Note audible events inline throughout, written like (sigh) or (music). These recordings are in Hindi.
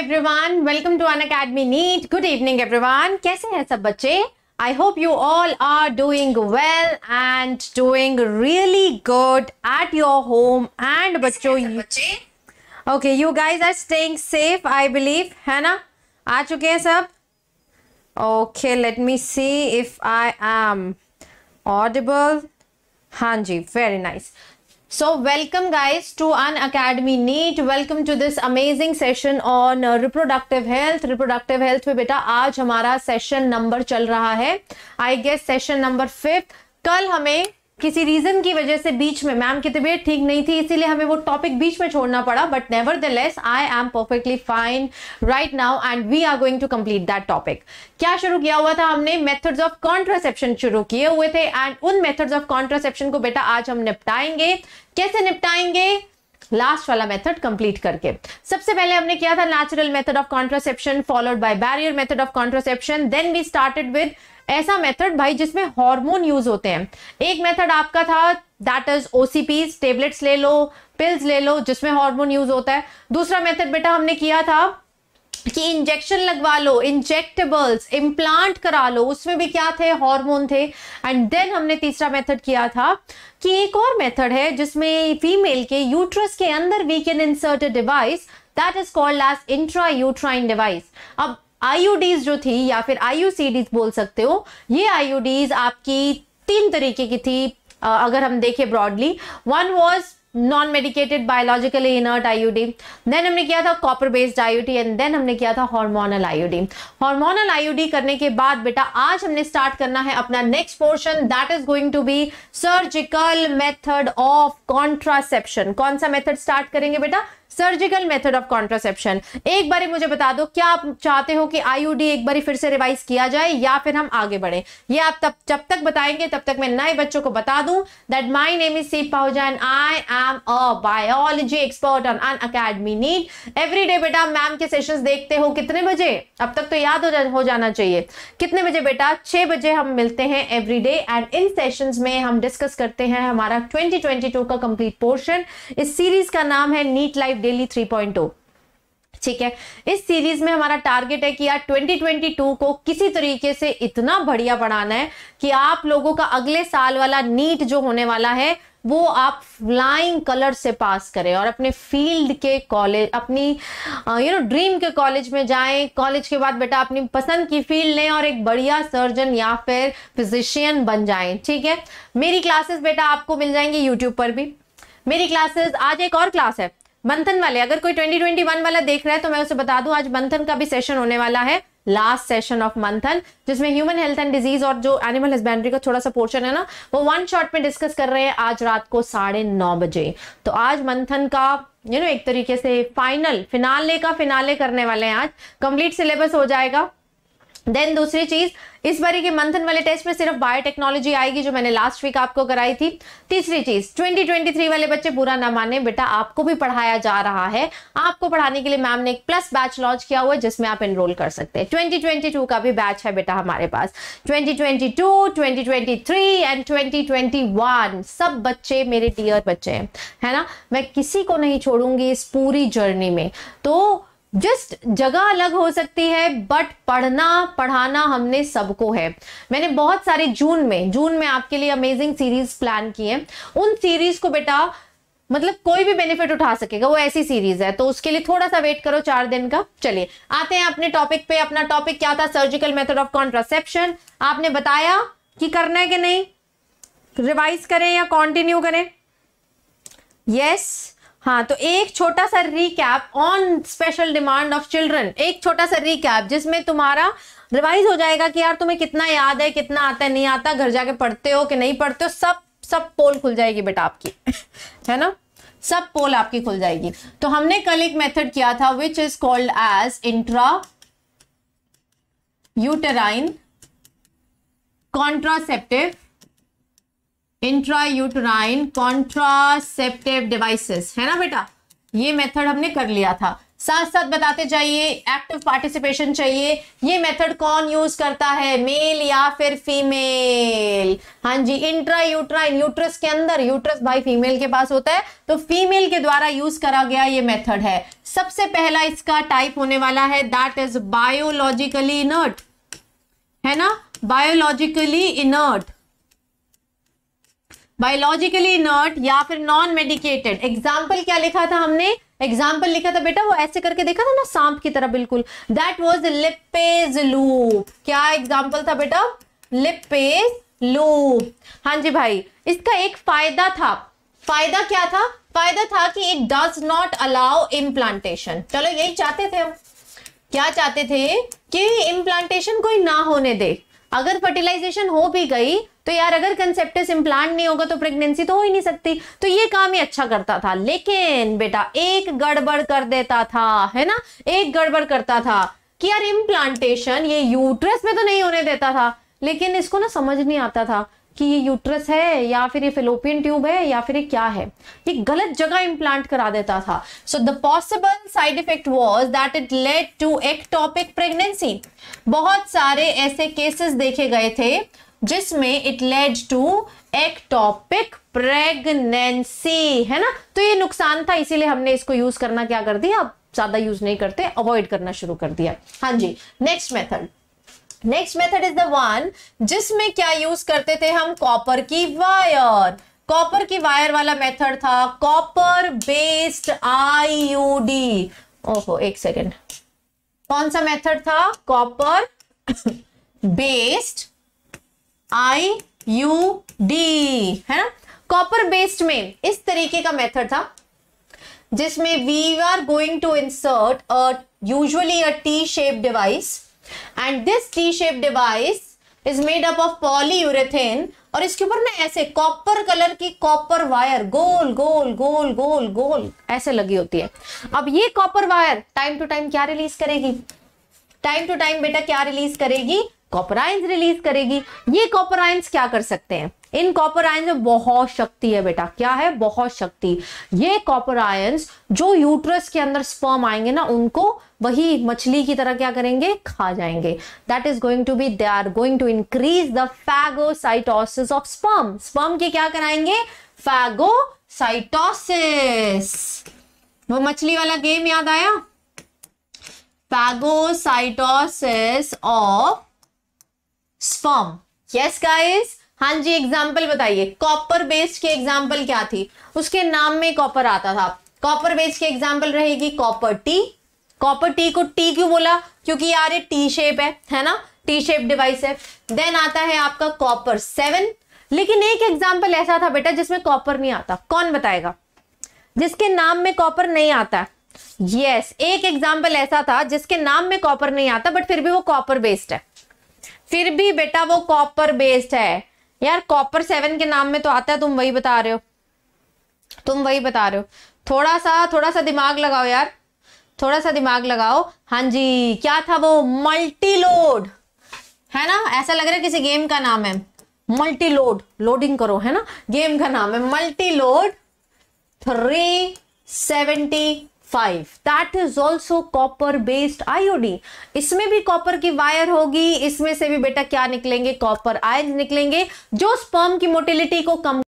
Everyone, welcome to An Academy. Academy NEET good evening everyone कैसे हैं I hope you all are doing well and doing really good at your home and बच्चों okay you guys are staying safe I believe है ना आ चुके हैं सब okay let me see if I am audible हाँ जी very nice So welcome guys to an Academy Neat. Welcome to this amazing session on reproductive health. Reproductive health में बेटा आज हमारा सेशन नंबर चल रहा है I guess session number fifth कल हमें किसी रीजन की वजह से बीच में मैम की तबीयत ठीक नहीं थी इसीलिए हमें वो टॉपिक बीच में छोड़ना पड़ा but nevertheless I am perfectly fine right now and we are going to complete that topic क्या शुरू किया हुआ था हमने मेथड्स ऑफ कॉन्ट्रासेप्शन शुरू किए हुए थे एंड उन मेथड्स ऑफ कॉन्ट्रासेप्शन को बेटा आज हम निपटाएंगे कैसे निपटाएंगे लास्ट वाला मेथड कंप्लीट करके सबसे पहले हमने किया था natural method of contraception followed by barrier method of contraception then we started with ऐसा मेथड भाई जिसमें हार्मोन यूज होते हैं एक मेथड आपका था दैट इज ओसीपीज टेबलेट्स ले लो पिल्स ले लो जिसमें हार्मोन यूज होता है दूसरा मेथड बेटा हमने किया था कि इंजेक्शन लगवा लो इंजेक्टेबल्स इम्प्लांट करा लो उसमें भी क्या थे हार्मोन थे एंड देन हमने तीसरा मेथड किया था कि एक और मेथड है जिसमें फीमेल के यूट्रस के अंदर we can insert a device that is called as intra uterine device अब आईयूडीज जो थी या फिर आईयूसीडीज बोल सकते हो ये आईयूडीज आपकी तीन तरीके की थी अगर हम देखें broadly one was non medicated biologically inert IUD then हमने किया था copper based IUD and then हमने किया था हार्मोनल आईयूडी हार्मोनल आईयूडी करने के बाद बेटा आज हमने स्टार्ट करना है अपना next portion that is going to be surgical method of contraception कौन सा मेथड स्टार्ट करेंगे बेटा सर्जिकल मेथड ऑफ कॉन्ट्रासेप्शन एक बार मुझे बता दो क्या आप चाहते हो कि आईयूडी एक बार फिर से रिवाइज किया जाए या फिर हम आगे बढ़े ये आप तब जब तक बताएंगे तब तक मैं नए बच्चों को बता दूं that my name is C Pahuja I am a biology expert on Unacademy NEET every day बेटा मैम के सेशन देखते हो कितने बजे अब तक तो याद हो, जा, हो जाना चाहिए कितने बजे बेटा छह बजे हम मिलते हैं एवरी डे एंड इन सेशन में हम डिस्कस करते हैं हमारा ट्वेंटी का कंप्लीट पोर्शन इस सीरीज का नाम है NEET life like daily three point O ठीक है इस सीरीज में हमारा टारगेट है कि यार 2022 को किसी तरीके से इतना बढ़िया बनाना है कि आप लोगों का अगले साल वाला नीट जो होने वाला है वो आप फ्लाइंग कलर से पास करें और अपने फील्ड के कॉलेज अपनी यू नो ड्रीम के कॉलेज में जाएं कॉलेज के बाद बेटा अपनी पसंद की फील्ड लें और एक बढ़िया सर्जन या फिर फिजिशियन बन जाएं ठीक है मेरी क्लासेस बेटा आपको मिल जाएंगे यूट्यूब पर भी मेरी क्लासेस आज एक और क्लास है मंथन वाले अगर कोई 2021 वाला देख रहा है तो मैं उसे बता दूं आज मंथन का भी सेशन होने वाला है लास्ट सेशन ऑफ मंथन जिसमें ह्यूमन हेल्थ एंड डिजीज और जो एनिमल हस्बेंड्री का थोड़ा सा पोर्शन है ना वो वन शॉट में डिस्कस कर रहे हैं आज रात को साढ़े नौ बजे तो आज मंथन का यू नो एक तरीके से फाइनल फिनाले का फिनाले करने वाले हैं आज कंप्लीट सिलेबस हो जाएगा देन दूसरी चीज इस बारी के मंथन वाले टेस्ट में सिर्फ बायोटेक्नोलॉजी आएगी जो मैंने लास्ट वीक आपको कराई थी तीसरी चीज 2023 वाले बच्चे बुरा ना माने बेटा आपको भी पढ़ाया जा रहा है आपको पढ़ाने के लिए मैम ने एक प्लस बैच लॉन्च किया हुआ है जिसमें आप एनरोल कर सकते हैं ट्वेंटी का भी बैच है बेटा हमारे पास ट्वेंटी 2023 एंड ट्वेंटी सब बच्चे मेरे डियर बच्चे हैं है ना मैं किसी को नहीं छोड़ूंगी इस पूरी जर्नी में तो जस्ट जगह अलग हो सकती है बट पढ़ना पढ़ाना हमने सबको है मैंने बहुत सारे जून में जून में आपके लिए अमेजिंग सीरीज प्लान की है उन सीरीज को बेटा मतलब कोई भी बेनिफिट उठा सकेगा वो ऐसी सीरीज है तो उसके लिए थोड़ा सा वेट करो चार दिन का चलिए आते हैं अपने टॉपिक पे अपना टॉपिक क्या था सर्जिकल मेथड ऑफ कॉन्ट्रासेप्शन आपने बताया कि करना है कि नहीं रिवाइज करें या कॉन्टिन्यू करें यस yes, हाँ तो एक छोटा सा recap on special demand of children एक छोटा सा रिकैप जिसमें तुम्हारा रिवाइज हो जाएगा कि यार तुम्हें कितना याद है कितना आता है नहीं आता घर जाके पढ़ते हो कि नहीं पढ़ते हो सब सब पोल खुल जाएगी बेटा आपकी (laughs) है ना सब पोल आपकी खुल जाएगी तो हमने कल एक मेथड किया था which is called as intra uterine contraceptive intra uterine contraceptive devices है ना बेटा ये मेथड हमने कर लिया था साथ साथ बताते जाइए एक्टिव पार्टिसिपेशन चाहिए ये मेथड कौन यूज करता है मेल या फिर फीमेल हाँ जी इंट्रा यूट्राइन यूट्रस के अंदर यूट्रस भाई फीमेल के पास होता है तो फीमेल के द्वारा यूज करा गया ये मेथड है सबसे पहला इसका टाइप होने वाला है दैट इज बायोलॉजिकली इनर्ट है ना बायोलॉजिकली इनर्ट बायोलॉजिकली इनर्ट या फिर नॉन मेडिकेटेड एग्जाम्पल क्या लिखा था हमने एग्जाम्पल लिखा था बेटा वो ऐसे करके देखा था ना सांप की तरह बिल्कुल दैट वॉज लिपेज लूप क्या एग्जाम्पल था बेटा लिपेज लूप हाँ जी भाई इसका एक फायदा था फायदा क्या था फायदा था कि it does not allow implantation चलो यही चाहते थे हम क्या चाहते थे कि इम्प्लांटेशन कोई ना होने दे अगर फर्टिलाइजेशन हो भी गई तो यार अगर कंसेप्टिस इम्प्लांट नहीं होगा तो प्रेगनेंसी तो हो ही नहीं सकती तो ये काम ही अच्छा करता था लेकिन बेटा एक गड़बड़ कर देता था है ना एक गड़बड़ करता था कि यार इम्प्लांटेशन ये यूट्रस में तो नहीं होने देता था लेकिन इसको ना समझ नहीं आता था कि ये यूट्रस है या फिर ये फिलोपियन ट्यूब है या फिर ये क्या है ये गलत जगह इम्प्लांट करा देता था so the possible side effect was that it led to ectopic pregnancy बहुत सारे ऐसे केसेस देखे गए थे जिसमें it led to ectopic pregnancy है ना तो ये नुकसान था इसीलिए हमने इसको यूज करना क्या कर दिया अब ज्यादा यूज नहीं करते अवॉइड करना शुरू कर दिया हाँ जी next method next method is the one जिसमें क्या यूज करते थे हम कॉपर की वायर कॉपर की वायर वाला मेथड था कॉपर बेस्ड आईयूडी ओहो एक सेकेंड कौन सा मेथड था copper based I U D है ना कॉपर बेस्ड में इस तरीके का मेथड था जिसमें we are going to insert a usually a T shape device and this T shape device is made up of polyurethane और इसके ऊपर ना ऐसे कॉपर कलर की कॉपर वायर गोल गोल गोल गोल गोल ऐसे लगी होती है अब ये copper wire time to time क्या रिलीज करेगी टाइम टू टाइम बेटा क्या रिलीज करेगी कॉपर आयंस रिलीज करेगी ये कॉपर आयंस क्या कर सकते हैं इन कॉपर आयंस में बहुत शक्ति है बेटा क्या है बहुत शक्ति ये कॉपर आयंस जो यूट्रस के अंदर स्पर्म आएंगे ना उनको वही मछली की तरह क्या करेंगे खा जाएंगे that is going to be they are going to increase the phagocytosis of sperm sperm के क्या कराएंगे फैगोसाइटोसिस वो मछली वाला गेम याद आया phagocytosis of sperm yes guys हाँ जी एग्जाम्पल बताइए कॉपर बेस्ड की एग्जाम्पल क्या थी उसके नाम में कॉपर आता था कॉपर बेस्ड की एग्जाम्पल रहेगी कॉपर टी कॉपर टी को टी क्यों बोला क्योंकि यार ये टी शेप है है ना टी शेप डिवाइस है देन आता है आपका कॉपर सेवन लेकिन एक एग्जाम्पल ऐसा था बेटा जिसमें कॉपर नहीं आता कौन बताएगा जिसके नाम में कॉपर नहीं आता यस yes, एक एग्जाम्पल ऐसा था जिसके नाम में कॉपर नहीं आता बट फिर भी वो कॉपर बेस्ड है फिर भी बेटा वो कॉपर बेस्ड है यार कॉपर सेवन के नाम में तो आता है तुम वही बता रहे हो तुम वही बता रहे हो थोड़ा सा थोड़ा सा दिमाग लगाओ यार थोड़ा सा दिमाग लगाओ हाँ जी क्या था वो मल्टी लोड है ना ऐसा लग रहा है किसी गेम का नाम है मल्टी लोड लोडिंग करो है ना गेम का नाम है multiload three seventy five that is also copper based IUD इसमें भी कॉपर की वायर होगी इसमें से भी बेटा क्या निकलेंगे कॉपर आयन निकलेंगे जो स्पर्म की मोटिलिटी को कम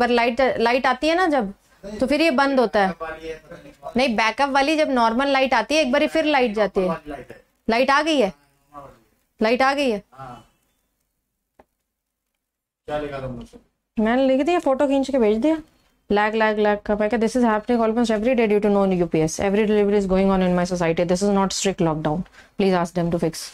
पर लाइट लाइट आती है ना जब तो फिर ये बंद होता है नहीं बैकअप वाली जब नॉर्मल लाइट आती है एक बार फिर लाइट जाती है लाइट आ गई है लाइट आ गई है मैंने लिख दिया फोटो खींच के भेज दिया लैग लैग लैग का मैं this is happening almost every day due to no UPS every delivery is going on in my society this is not strict lockdown please ask them to fix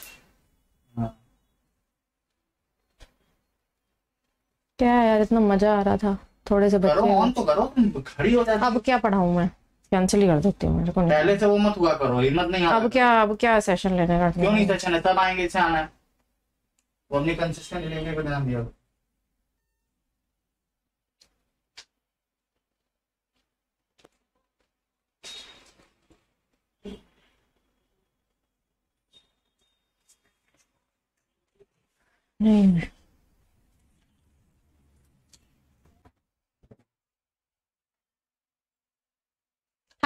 क्या यार इतना मजा आ रहा था थोड़े से बच्चे ऑन तो करो खड़ी हो जाती अब क्या पढ़ाऊ मैं कैंसिल ही कर देती हूँ मेरे को नहीं पहले से वो मत हुआ करो हिम्मत नहीं अब क्या अब क्या सेशन लेने का क्यों नहीं सेशन है तब आएंगे इसे आना वो अपनी कंसिस्टेंट लेने पे ध्यान दिया नहीं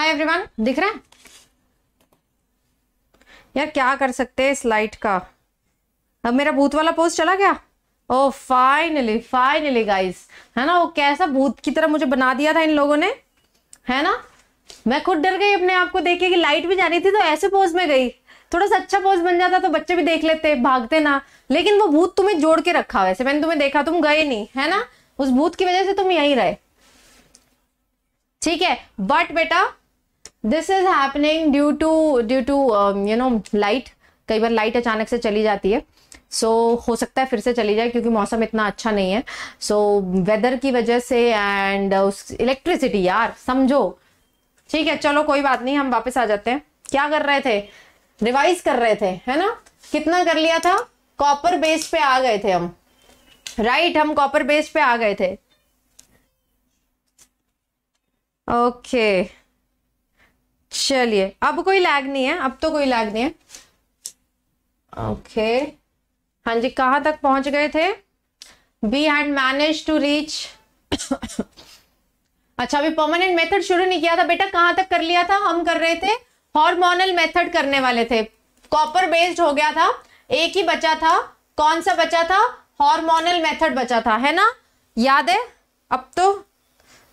हाय एवरीवन दिख रहा है यार क्या कर सकते हैं इस लाइट का अब मेरा भूत वाला पोस्ट चला गया ओ फाइनली फाइनली गाइस है ना वो कैसा भूत की तरह मुझे बना दिया था इन लोगों ने है ना मैं खुद डर गई अपने आप को देखे कि लाइट भी जानी थी तो ऐसे पोज में गई थोड़ा सा अच्छा पोज बन जाता तो बच्चे भी देख लेते भागते ना लेकिन वो भूत तुम्हें जोड़ के रखा वैसे मैंने तुम्हें देखा तुम गए नहीं है ना उस भूत की वजह से तुम यहीं रहे ठीक है बट बेटा this is happening due to due to you know light कई बार लाइट अचानक से चली जाती है सो so, हो सकता है फिर से चली जाए क्योंकि मौसम इतना अच्छा नहीं है सो so, वेदर की वजह से एंड uh, उस इलेक्ट्रिसिटी यार समझो ठीक है चलो कोई बात नहीं हम वापस आ जाते हैं क्या कर रहे थे रिवाइज कर रहे थे है ना कितना कर लिया था कॉपर बेस पे आ गए थे हम राइट right, हम कॉपर बेस पे आ गए थे ओके okay. चलिए अब कोई लैग नहीं है अब तो कोई लैग नहीं है ओके हाँ जी कहाँ तक पहुंच गए थे we had manage to reach अच्छा अभी परमानेंट मेथड शुरू नहीं किया था बेटा कहाँ तक कर लिया था हम कर रहे थे हॉर्मोनल मेथड करने वाले थे कॉपर बेस्ड हो गया था एक ही बचा था कौन सा बचा था हॉर्मोनल मेथड बचा था है ना याद है अब तो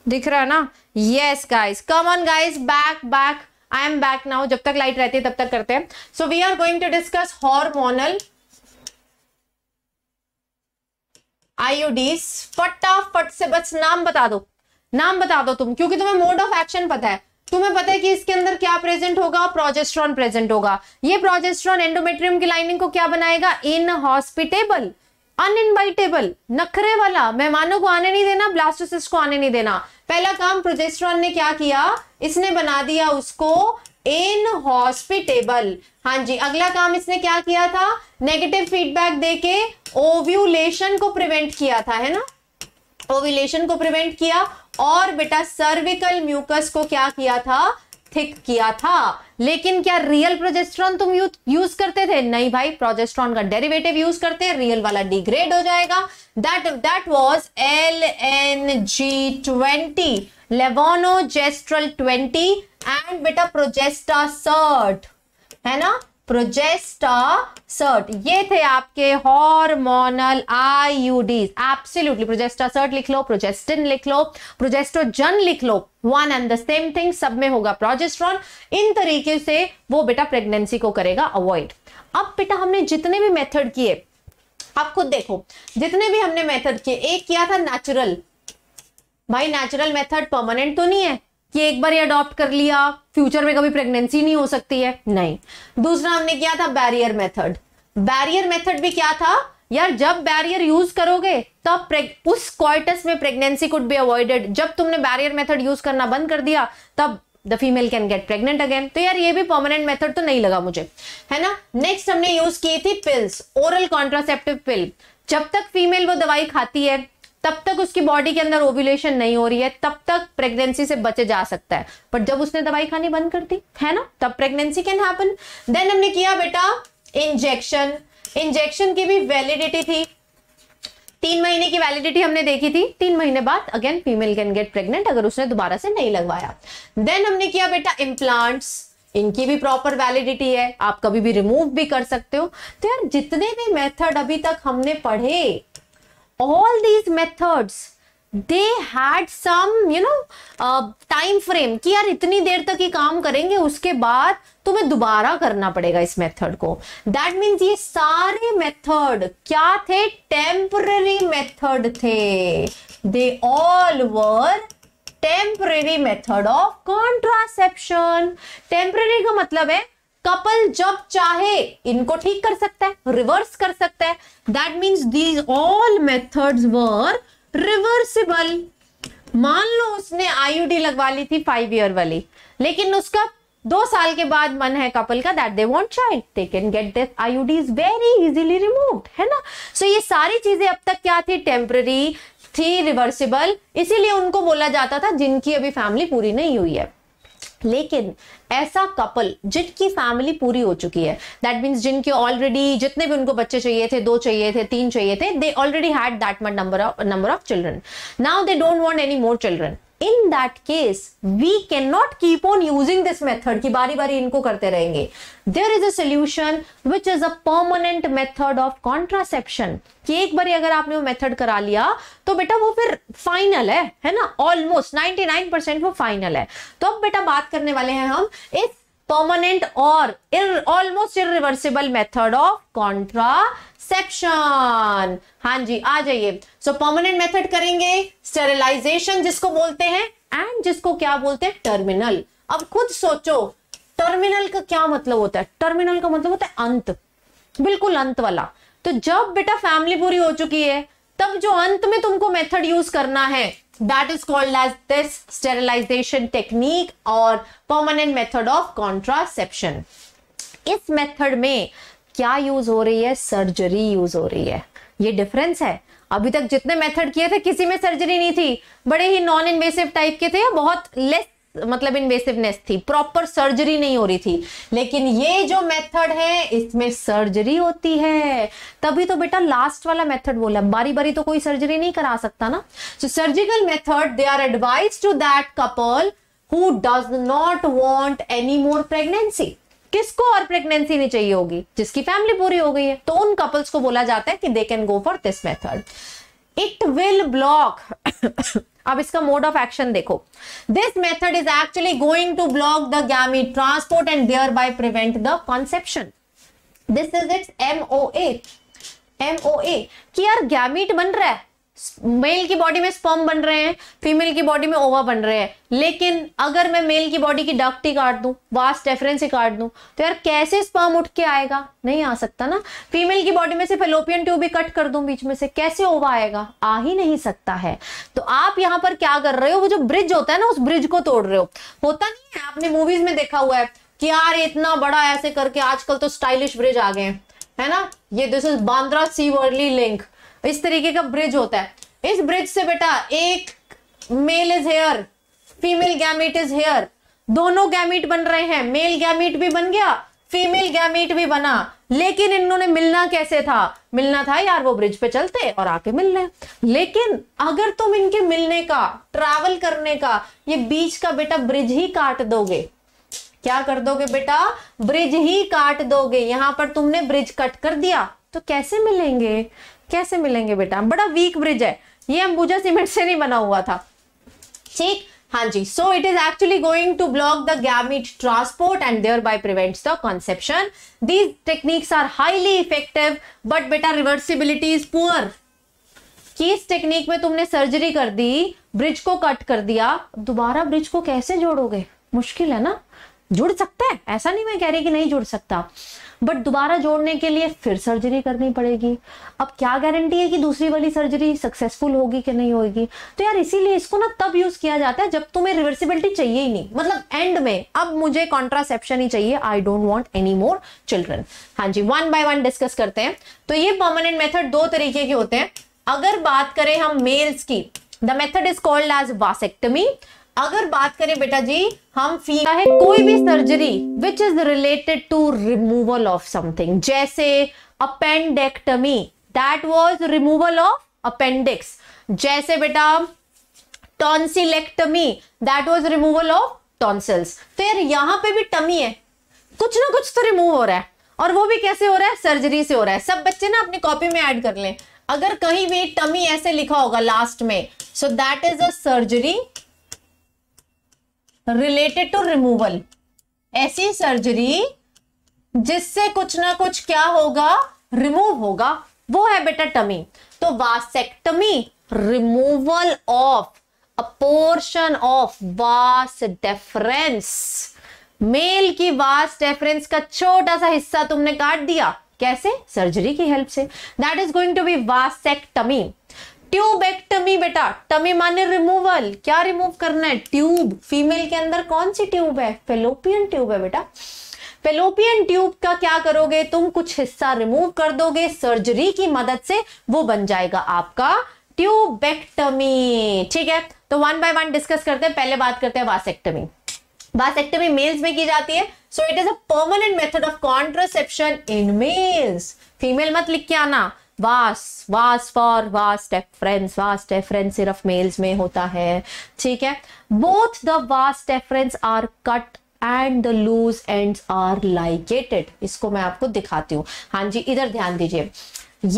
दिख रहा है ना yes guys come on guys back back I am back now जब तक लाइट रहती है तब तक करते हैं so we are going to discuss hormonal IUDs फटाफट से बस नाम बता दो नाम बता दो तुम क्योंकि तुम्हें मोड ऑफ एक्शन पता है तुम्हें पता है कि इसके अंदर क्या प्रेजेंट होगा प्रोजेस्ट्रॉन प्रेजेंट होगा ये प्रोजेस्ट्रॉन एंडोमेट्रियम की लाइनिंग को क्या बनाएगा इन हॉस्पिटेबल अनइनवाइटेबल नखरे वाला मेहमानों को आने नहीं देना ब्लास्टोसिस्ट को आने नहीं देना पहला काम प्रोजेस्ट्रॉन ने क्या किया इसने बना दिया उसको इन हॉस्पिटेबल हाँ जी अगला काम इसने क्या किया था नेगेटिव फीडबैक देके ओव्यूलेशन को प्रिवेंट किया था है ना ओव्यूलेशन को प्रिवेंट किया और बेटा सर्विकल म्यूकस को क्या किया था थिक किया था लेकिन क्या रियल प्रोजेस्ट्रॉन तुम यूज करते थे नहीं भाई प्रोजेस्ट्रॉन का डेरिवेटिव यूज करते हैं रियल वाला डिग्रेड हो जाएगा that that was L N G twenty levonorgestrel twenty and बेटा प्रोजेस्टा सर्ट है ना प्रोजेस्टा सर्ट e ये थे आपके hormonal IUD absolutely progestasert लिख लो प्रोजेस्टिन लिख लो प्रोजेस्टोजन लिख लो one and the same thing सब में होगा प्रोजेस्ट्रॉन इन तरीके से वो बेटा प्रेगनेंसी को करेगा अवॉइड अब बेटा हमने जितने भी मेथड किए आप खुद देखो जितने भी हमने मेथड किए एक किया था नेचुरल भाई नेचुरल मेथड परमानेंट तो नहीं है कि एक बार ये अडॉप्ट कर लिया फ्यूचर में कभी प्रेगनेंसी नहीं हो सकती है नहीं दूसरा हमने किया था बैरियर मेथड बैरियर मेथड भी क्या था यार जब बैरियर यूज करोगे तब उस क्वार्टस में प्रेगनेंसी कुड बी अवॉइडेड जब तुमने बैरियर मेथड यूज करना बंद कर दिया तब the female can get pregnant again तो यार ये भी परमानेंट मेथड तो नहीं लगा मुझे है ना नेक्स्ट हमने यूज की थी पिल्स ओरल कॉन्ट्रासेप्टिव पिल जब तक फीमेल वो दवाई खाती है तब तक उसकी बॉडी के अंदर ओव्यूलेशन नहीं हो रही है तब तक प्रेगनेंसी से बचे जा सकता है बट जब उसने दवाई खानी बंद कर दी है ना तब प्रेगनेंसी कैन हैपन देन हमने किया बेटा इंजेक्शन इंजेक्शन की भी वैलिडिटी थी तीन महीने की वैलिडिटी हमने देखी थी तीन महीने बाद again female can get pregnant अगर उसने दोबारा से नहीं लगवाया देन हमने किया बेटा इम्प्लांट्स इनकी भी प्रॉपर वैलिडिटी है आप कभी भी रिमूव भी कर सकते हो तो यार जितने भी मेथड अभी तक हमने पढ़े all these methods they had some you know uh, time frame कि यार इतनी देर तक ये काम करेंगे उसके बाद तुम्हें दोबारा करना पड़ेगा इस मेथड को दैट मीन्स ये सारे मेथड क्या थे टेम्पररी मेथड थे they all were temporary method of contraception temporary का मतलब है कपल जब चाहे इनको ठीक कर सकता है रिवर्स कर सकता है that means these all methods were reversible मान लो उसने आईयूडी लगवा ली थी फाइव ईयर वाली लेकिन उसका दो साल के बाद मन है कपल का that they want child they can get this IUD is very easily removed है ना सो so, ये सारी चीजें अब तक क्या थी टेम्पररी थी रिवर्सिबल इसीलिए उनको बोला जाता था जिनकी अभी फैमिली पूरी नहीं हुई है लेकिन ऐसा कपल जिनकी फैमिली पूरी हो चुकी है दैट मीन्स जिनके ऑलरेडी जितने भी उनको बच्चे चाहिए थे दो चाहिए थे तीन चाहिए थे they already had that much number of number of children now they don't want any more children in that case we can not keep on using this method की बारी बारी इनको करते रहेंगे there is a solution which is a permanent method of contraception कि एक बारी अगर आपने वो मेथड करा लिया तो बेटा वो फिर फाइनल है है ना ऑलमोस्ट नाइनटी नाइन परसेंट वो फाइनल है तो अब बेटा बात करने वाले हैं हम इस परमानेंट और almost ir, irreversible method of contra conception हां जी आ जाइए सो परमानेंट मेथड करेंगे स्टेरिलाइजेशन जिसको बोलते हैं एंड जिसको क्या बोलते हैं टर्मिनल अब खुद सोचो टर्मिनल का क्या मतलब होता है टर्मिनल का मतलब होता है अंत बिल्कुल अंत वाला तो जब बेटा फैमिली पूरी हो चुकी है तब जो अंत में तुमको मेथड यूज करना है that is called as this sterilisation technique और परमानेंट मेथड ऑफ कॉन्ट्रासेप्शन इस मेथड में क्या यूज हो रही है सर्जरी यूज हो रही है ये डिफरेंस है अभी तक जितने मेथड किए थे किसी में सर्जरी नहीं थी बड़े ही नॉन इन्वेसिव टाइप के थे बहुत लेस मतलब इन्वेसिवनेस थी प्रॉपर सर्जरी नहीं हो रही थी लेकिन ये जो मेथड है इसमें सर्जरी होती है तभी तो बेटा लास्ट वाला मेथड बोला बारी बारी तो कोई सर्जरी नहीं करा सकता ना so surgical method they are advise to that couple who does not want any more pregnancy किसको और प्रेगनेंसी नहीं चाहिए होगी जिसकी फैमिली पूरी हो गई है तो उन कपल्स को बोला जाता है कि they can go for this method it will block अब इसका मोड ऑफ एक्शन देखो this method is actually going to block the gamete transport and thereby prevent the conception this is its MO A कि यार गैमिट बन रहा है मेल की बॉडी में स्पर्म बन रहे हैं फीमेल की बॉडी में ओवा बन रहे हैं लेकिन अगर मैं मेल की बॉडी की डक्टी काट दूं वास्ट डेफरेंस ही काट दूं तो यार कैसे स्पर्म उठ के आएगा नहीं आ सकता ना फीमेल की बॉडी में से फेलोपियन ट्यूब भी कट कर दूं बीच में से कैसे ओवा आएगा आ ही नहीं सकता है तो आप यहाँ पर क्या कर रहे हो वो जो ब्रिज होता है ना उस ब्रिज को तोड़ रहे हो होता नहीं है आपने मूवीज में देखा हुआ है कि यार इतना बड़ा ऐसे करके आजकल तो स्टाइलिश ब्रिज आ गए है ना ये this is Bandra sea Worli link इस तरीके का ब्रिज होता है इस ब्रिज से बेटा एक male is here female gamete is here दोनों गैमिट बन रहे हैं मेल गैमिट भी बन गया फीमेल गैमिट भी बना लेकिन इन्होंने मिलना कैसे था मिलना था यार वो ब्रिज पे चलते और आके मिल रहे लेकिन अगर तुम इनके मिलने का ट्रैवल करने का ये बीच का बेटा ब्रिज ही काट दोगे क्या कर दोगे बेटा ब्रिज ही काट दोगे यहां पर तुमने ब्रिज कट कर दिया तो कैसे मिलेंगे कैसे मिलेंगे बेटा बड़ा वीक ब्रिज है ये अंबुजा सीमेंट से नहीं बना हुआ था ठीक हाँ जी so it is actually going to block the gamete transport and thereby prevents the conception these techniques are highly effective but बेटा रिवर्सिबिलिटी इज पुअर किस टेक्निक में तुमने सर्जरी कर दी ब्रिज को कट कर दिया दोबारा ब्रिज को कैसे जोड़ोगे मुश्किल है ना जुड़ सकता है ऐसा नहीं मैं कह रही कि नहीं जुड़ सकता बट दोबारा जोड़ने के लिए फिर सर्जरी करनी पड़ेगी अब क्या गारंटी है कि दूसरी वाली सर्जरी सक्सेसफुल होगी कि नहीं होगी तो यार इसीलिए इसको ना तब यूज किया जाता है जब तुम्हें रिवर्सिबिलिटी चाहिए ही नहीं मतलब एंड में अब मुझे कॉन्ट्रासेप्शन ही चाहिए I don't want any more children हाँ जी वन बाय वन डिस्कस करते हैं तो ये परमानेंट मेथड दो तरीके के होते हैं अगर बात करें हम मेल्स की the method is called as vasectomy अगर बात करें बेटा जी हम फी है कोई भी surgery which is related to removal of something जैसे appendectomy that was removal of appendix जैसे बेटा tonsillectomy that was removal of tonsils फिर यहां पे भी टमी है कुछ ना कुछ तो रिमूव हो रहा है और वो भी कैसे हो रहा है सर्जरी से हो रहा है सब बच्चे ना अपनी कॉपी में ऐड कर लें अगर कहीं भी टमी ऐसे लिखा होगा लास्ट में so that is a surgery related to removal ऐसी सर्जरी जिससे कुछ ना कुछ क्या होगा रिमूव होगा वो है बेटा टमी तो vasectomy removal of a portion of vas deferens male की वास डेफरेंस का छोटा सा हिस्सा तुमने काट दिया कैसे सर्जरी की हेल्प से that is going to be vasectomy tubectomy बेटा टमी माने रिमूवल क्या रिमूव करना है ट्यूब फीमेल के अंदर कौन सी ट्यूब है फेलोपियन ट्यूब है बेटा फेलोपियन ट्यूब का क्या करोगे तुम कुछ हिस्सा रिमूव कर दोगे सर्जरी की मदद से वो बन जाएगा आपका ट्यूबेक्टमी ठीक है तो वन बाय वन डिस्कस करते हैं पहले बात करते हैं वासेक्टमी वासेक्टमी मेल्स में की जाती है so it is a permanent method of contraception in males female मत लिख के आना वास वास for vas deferens vas deferens सिर्फ मेल्स में होता है ठीक है both the vas deferens are cut and the loose ends are ligated इसको मैं आपको दिखाती हूँ हाँ जी इधर ध्यान दीजिए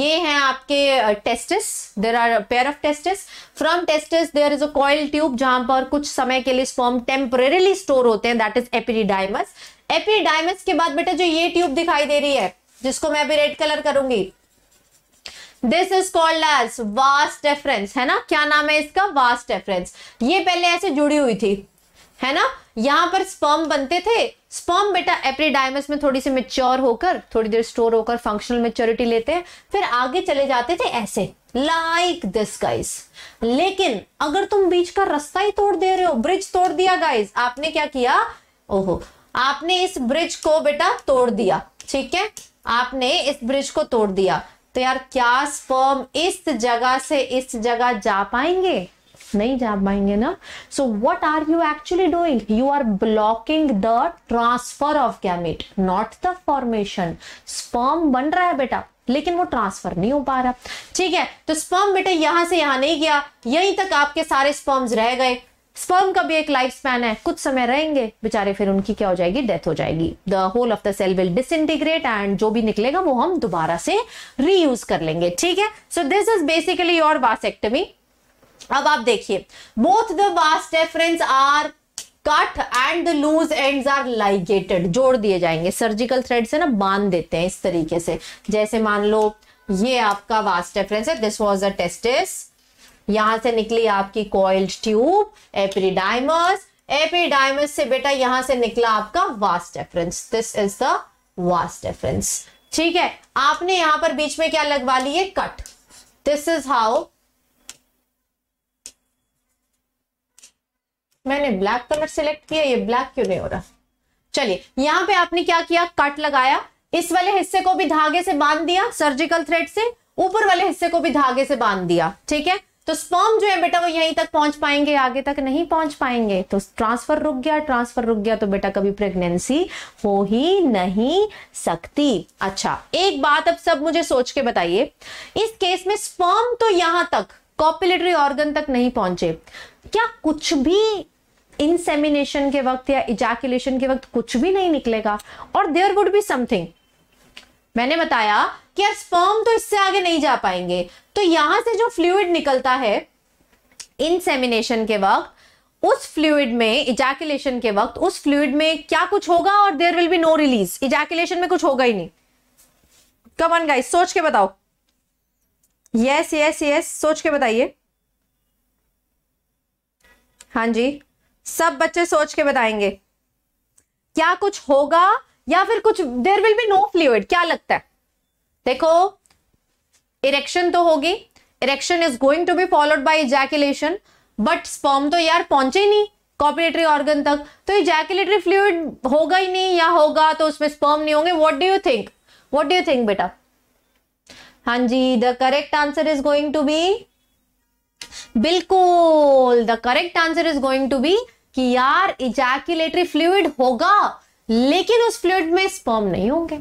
ये हैं आपके testis there are pair of testis from testis there is a coil tube जहां पर कुछ समय के लिए स्पर्म टेम्परेली स्टोर होते हैं दैट इज एपिडाइमस एपिडाइमस के बाद बेटा जो ये ट्यूब दिखाई दे रही है जिसको मैं अभी रेड कलर करूंगी this is called as vas deferens है ना क्या नाम है इसका वास्ट डेफरेंस ये पहले ऐसे जुड़ी हुई थी है ना यहां पर स्पर्म बनते थे स्पर्म बेटा एप्रीडाइमस में थोड़ी सी मेच्योर होकर थोड़ी देर स्टोर होकर फंक्शनल मेच्योरिटी लेते हैं फिर आगे चले जाते थे ऐसे लाइक दिस गाइस लेकिन अगर तुम बीच का रास्ता ही तोड़ दे रहे हो ब्रिज तोड़ दिया गाइस आपने क्या किया ओहो आपने इस ब्रिज को बेटा तोड़ दिया ठीक है आपने इस ब्रिज को तोड़ दिया तो यार क्या स्पर्म इस जगह से इस जगह जा पाएंगे नहीं जा पाएंगे ना so what are you actually doing you are blocking the transfer of gamete not the formation sperm बन रहा है बेटा लेकिन वो ट्रांसफर नहीं हो पा रहा ठीक है तो स्पर्म बेटे यहां से यहां नहीं गया यहीं तक आपके सारे स्पर्म्स रह गए स्पर्म का भी एक लाइफ स्पैन है कुछ समय रहेंगे बेचारे फिर उनकी क्या हो जाएगी डेथ हो जाएगी the whole of the cell will disintegrate and जो भी निकलेगा वो हम दोबारा से रीयूज कर लेंगे ठीक है so this is basically your vasectomy अब आप देखिए both the vas deferens are cut and the loose ends are ligated जोड़ दिए जाएंगे सर्जिकल थ्रेड से ना बांध देते हैं इस तरीके से जैसे मान लो ये आपका वास्ट डेफरेंस है दिस वॉज अ टेस्टिस यहां से निकली आपकी कॉइल्ड ट्यूब एपिडाइमस एपिडाइमस से बेटा यहां से निकला आपका vas deferens this is the vas deferens ठीक है आपने यहां पर बीच में क्या लगवा ली है कट दिस इज हाउ मैंने ब्लैक कलर सिलेक्ट किया ये ब्लैक क्यों नहीं हो रहा चलिए यहां पे आपने क्या किया कट लगाया इस वाले हिस्से को भी धागे से बांध दिया सर्जिकल थ्रेड से ऊपर वाले हिस्से को भी धागे से बांध दिया ठीक है तो स्पर्म जो है बेटा वो यहीं तक पहुंच पाएंगे आगे तक नहीं पहुंच पाएंगे तो ट्रांसफर रुक गया ट्रांसफर रुक गया तो बेटा कभी प्रेगनेंसी हो ही नहीं सकती अच्छा एक बात अब सब मुझे सोच के बताइए इस केस में स्पर्म तो यहां तक कॉपुलेटरी ऑर्गन तक नहीं पहुंचे क्या कुछ भी इंसेमिनेशन के वक्त या इजैक्युलेशन के वक्त कुछ भी नहीं निकलेगा और देयर वुड बी समथिंग मैंने बताया कि स्पर्म तो इससे आगे नहीं जा पाएंगे तो यहां से जो फ्लूड निकलता है इनसेमिनेशन के वक्त उस फ्लूड में इजैकुलेशन के वक्त उस फ्लूड में क्या कुछ होगा और there will be no release ejaculation में कुछ होगा ही नहीं कम ऑन गाइस सोच के बताओ यस यस यस सोच के बताइए हां जी सब बच्चे सोच के बताएंगे क्या कुछ होगा या फिर कुछ there will be no fluid क्या लगता है देखो इरेक्शन तो होगी erection is going to be followed by ejaculation but sperm तो यार पहुंचे नहीं कॉपरेटरी ऑर्गन तक तो इजैक्युलेटरी फ्लूड होगा ही नहीं या होगा तो उसमें स्पर्म नहीं होंगे what do you think what do you think बेटा हाँ जी the correct answer is going to be बिल्कुल the correct answer is going to be कि यार इजैक्यूलेटरी फ्लूड होगा लेकिन उस फ्लूड में स्पर्म नहीं होंगे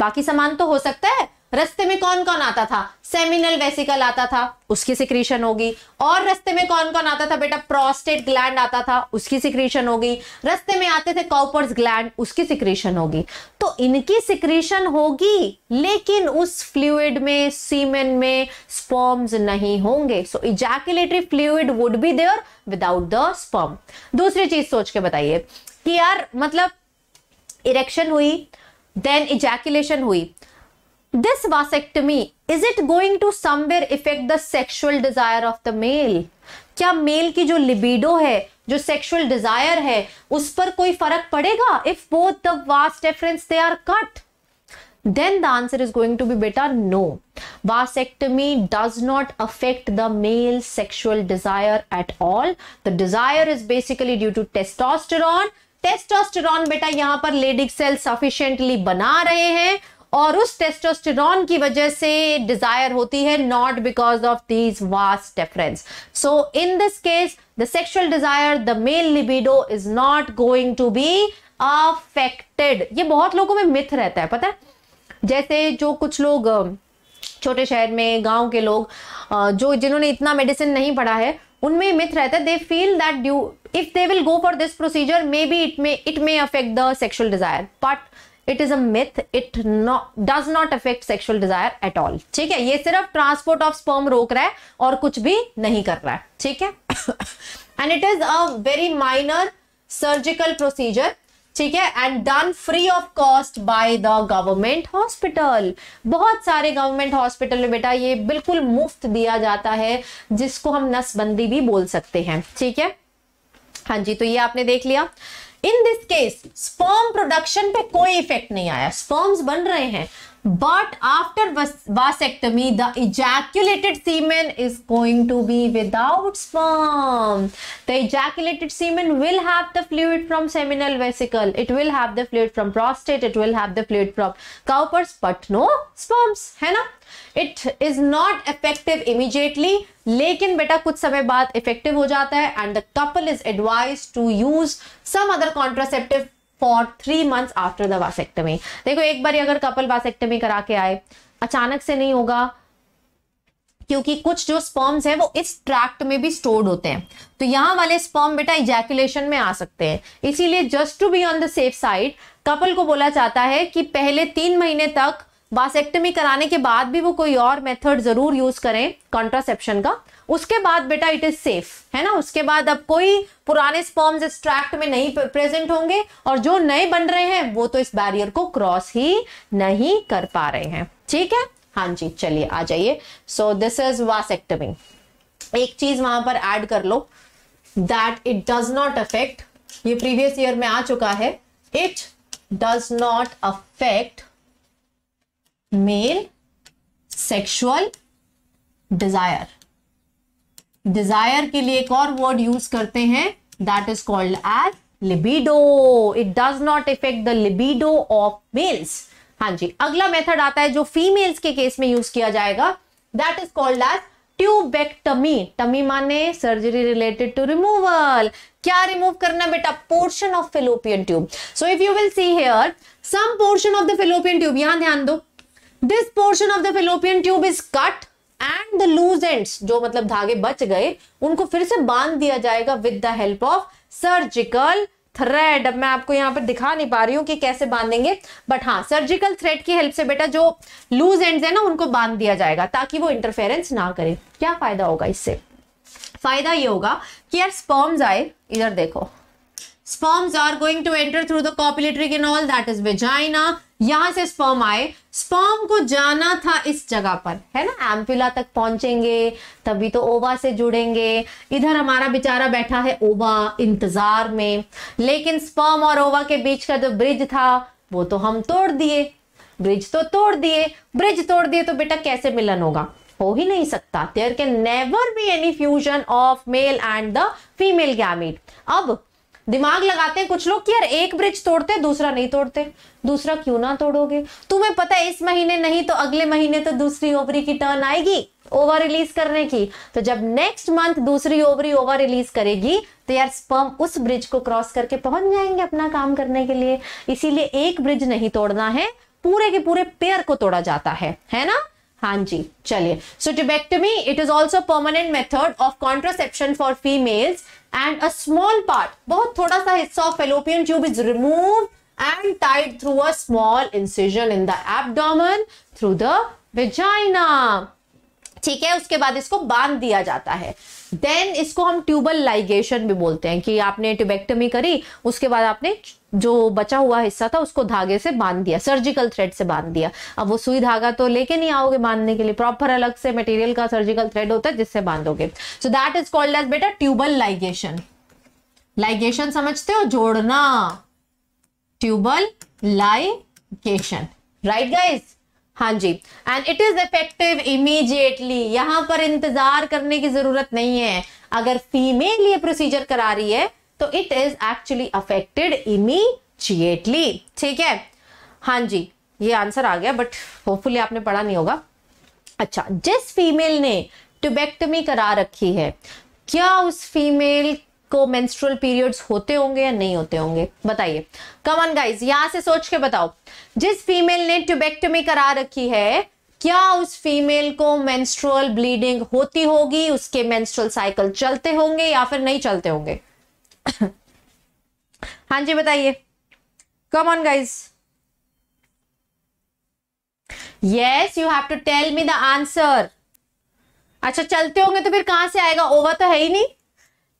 बाकी सामान तो हो सकता है रस्ते में कौन कौन आता था सेमिनल वेसिकल आता था उसकी सिक्रीशन होगी और रस्ते में कौन कौन आता था बेटा प्रोस्टेट ग्लैंड आता था उसकी सिक्रीशन होगी रस्ते में आते थे कॉपर्स ग्लैंड उसकी सिक्रीशन होगी तो इनकी सिक्रीशन होगी लेकिन उस फ्लूड में सीमेन में स्पॉम्स नहीं होंगे so ejaculatory fluid would be there without the sperm दूसरी चीज सोच के बताइए कि यार मतलब इरेक्शन हुई देन इजैक्युलेशन हुई this vasectomy is it going to somewhere affect the sexual desire of the male क्या मेल की जो लिबिडो है जो सेक्सुअल डिजायर है उस पर कोई फर्क पड़ेगा if both the cut then the answer is going to be better no vasectomy does not affect the male sexual desire at all the desire is basically due to testosterone testosterone बेटा यहां पर लेडिक सेल सफिशियंटली बना रहे हैं और उस टेस्टोस्टेरॉन की वजह से डिजायर होती है not because of these vas deferens so in this case the sexual desire the male libido is not going to be affected ये बहुत लोगों में मिथ रहता है पता है जैसे जो कुछ लोग छोटे शहर में गांव के लोग जो जिन्होंने इतना मेडिसिन नहीं पढ़ा है उनमें मिथ रहता है they feel that due if they will go for this procedure may be it may it may affect the sexual desire but it is a myth it does not affect sexual desire at all ठीक है ये सिर्फ ट्रांसपोर्ट ऑफ स्पर्म रोक रहा है और कुछ भी नहीं कर रहा है ठीक है and it is a very minor surgical procedure ठीक है and done free of cost by the government hospital बहुत सारे गवर्नमेंट हॉस्पिटल में बेटा ये बिल्कुल मुफ्त दिया जाता है जिसको हम नसबंदी भी बोल सकते हैं ठीक है हाँ जी तो ये आपने देख लिया in this case sperm production पे कोई इफेक्ट नहीं आया स्पर्म्स बन रहे हैं but after vas vasectomy the ejaculated semen is going to be without sperm the ejaculated semen will have the fluid from seminal vesicle it will have the fluid from prostate it will have the fluid from cowpers but no sperms है ना it is not effective immediately लेकिन बेटा कुछ समय बाद इफेक्टिव हो जाता है and the couple is advise to use some other contraceptive for three months after the vasectomy देखो एक बार अगर कपल वासेक्टमी करा के आए अचानक से नहीं होगा क्योंकि कुछ जो स्पर्म्स हैं वो इस ट्रैक्ट में भी स्टोर्ड होते हैं तो यहाँ वाले स्पर्म बेटा इजैकुलेशन में आ सकते हैं इसीलिए just to be on the safe side couple को बोला जाता है कि पहले तीन महीने तक वासेक्टमी कराने के बाद भी वो कोई और मेथड जरूर यूज करें कॉन्ट्रासेप्शन का उसके बाद बेटा इट इज सेफ है ना उसके बाद अब कोई पुराने स्पॉम्स इस ट्रैक्ट में नहीं प्रेजेंट होंगे और जो नए बन रहे हैं वो तो इस बैरियर को क्रॉस ही नहीं कर पा रहे हैं ठीक है हाँ जी चलिए आ जाइए सो दिस इज वासेक्टमी एक चीज वहां पर ऐड कर लो that it does not affect ये प्रीवियस ईयर में आ चुका है it does not affect male sexual desire desire के लिए एक और वर्ड यूज करते हैं that is called as libido it does not effect the libido of males हाँ जी अगला मेथड आता है जो फीमेल्स के केस में यूज किया जाएगा that is called as tubectomy tomy माने सर्जरी रिलेटेड टू रिमूवल क्या रिमूव करना बेटा portion of fallopian tube so if you will see here some portion of the fallopian tube यहां ध्यान दो this portion of the fallopian tube is cut and the loose end जो मतलब धागे बच गए उनको फिर से बांध दिया जाएगा with the help of surgical thread अब मैं आपको यहाँ पर दिखा नहीं पा रही हूँ कि कैसे बांधेंगे बट हाँ सर्जिकल थ्रेड की हेल्प से बेटा जो लूज एंड्स है ना उनको बांध दिया जाएगा ताकि वो इंटरफेरेंस ना करे क्या फायदा होगा इससे फायदा ये होगा कि यार स्पर्म्स आए इधर देखो sperms are going to enter through the copulatory canal that is vagina यहां से स्पर्म आए स्पर्म को जाना था इस जगह पर है ना एम्फिला तक पहुंचेंगे तभी तो ओवा से जुड़ेंगे इधर हमारा बेचारा बैठा है ओवा इंतजार में लेकिन स्पर्म और ओवा के बीच का जो ब्रिज था वो तो हम तोड़ दिए ब्रिज तो तोड़ दिए ब्रिज तोड़ दिए तो बेटा कैसे मिलन होगा हो ही नहीं सकता there can never be any fusion of male and the female gamete अब दिमाग लगाते हैं कुछ लोग कि यार एक ब्रिज तोड़ते दूसरा नहीं तोड़ते दूसरा क्यों ना तोड़ोगे तुम्हें पता है इस महीने नहीं तो अगले महीने तो दूसरी ओवरी की टर्न आएगी ओवर रिलीज करने की तो जब नेक्स्ट मंथ दूसरी ओवरी ओवर रिलीज करेगी तो यार स्पर्म उस ब्रिज को क्रॉस करके पहुंच जाएंगे अपना काम करने के लिए इसीलिए एक ब्रिज नहीं तोड़ना है पूरे के पूरे पेयर को तोड़ा जाता है है ना हाँ जी चलिए so tubectomy it is also permanent method of contraception for females and a small part बहुत थोड़ा सा हिस्सा of fallopian tube is remove and tied through a small incision in the abdomen through the vagina ठीक है उसके बाद इसको बांध दिया जाता है देन इसको हम ट्यूबल लाइगेशन भी बोलते हैं कि आपने ट्यूबेक्टमी करी उसके बाद आपने जो बचा हुआ हिस्सा था उसको धागे से बांध दिया सर्जिकल थ्रेड से बांध दिया अब वो सुई धागा तो लेके नहीं आओगे बांधने के लिए प्रॉपर अलग से मटेरियल का सर्जिकल थ्रेड होता है जिससे बांधोगे so that is called as बेटा ट्यूबल लाइगेशन लाइगेशन समझते हो जोड़ना ट्यूबल लाइगेशन राइट गाइज हाँ जी and it is effective immediately यहां पर इंतजार करने की जरूरत नहीं है अगर फीमेल ये प्रोसीजर करा रही है तो it is actually affected immediately ठीक है हाँ जी ये आंसर आ गया बट होपफुली आपने पढ़ा नहीं होगा अच्छा जिस फीमेल ने ट्यूबेक्टमी करा रखी है क्या उस फीमेल को मेंस्ट्रुअल पीरियड्स होते होंगे या नहीं होते होंगे बताइए कमन गाइज यहां से सोच के बताओ जिस फीमेल ने ट्यूबेक्टमी करा रखी है क्या उस फीमेल को मेंस्ट्रुअल ब्लीडिंग होती होगी उसके मेंस्ट्रुअल साइकिल चलते होंगे या फिर नहीं चलते होंगे (coughs) हाँ जी बताइए come on guys yes you have to tell me the answer अच्छा चलते होंगे तो फिर कहां से आएगा ओवा तो है ही नहीं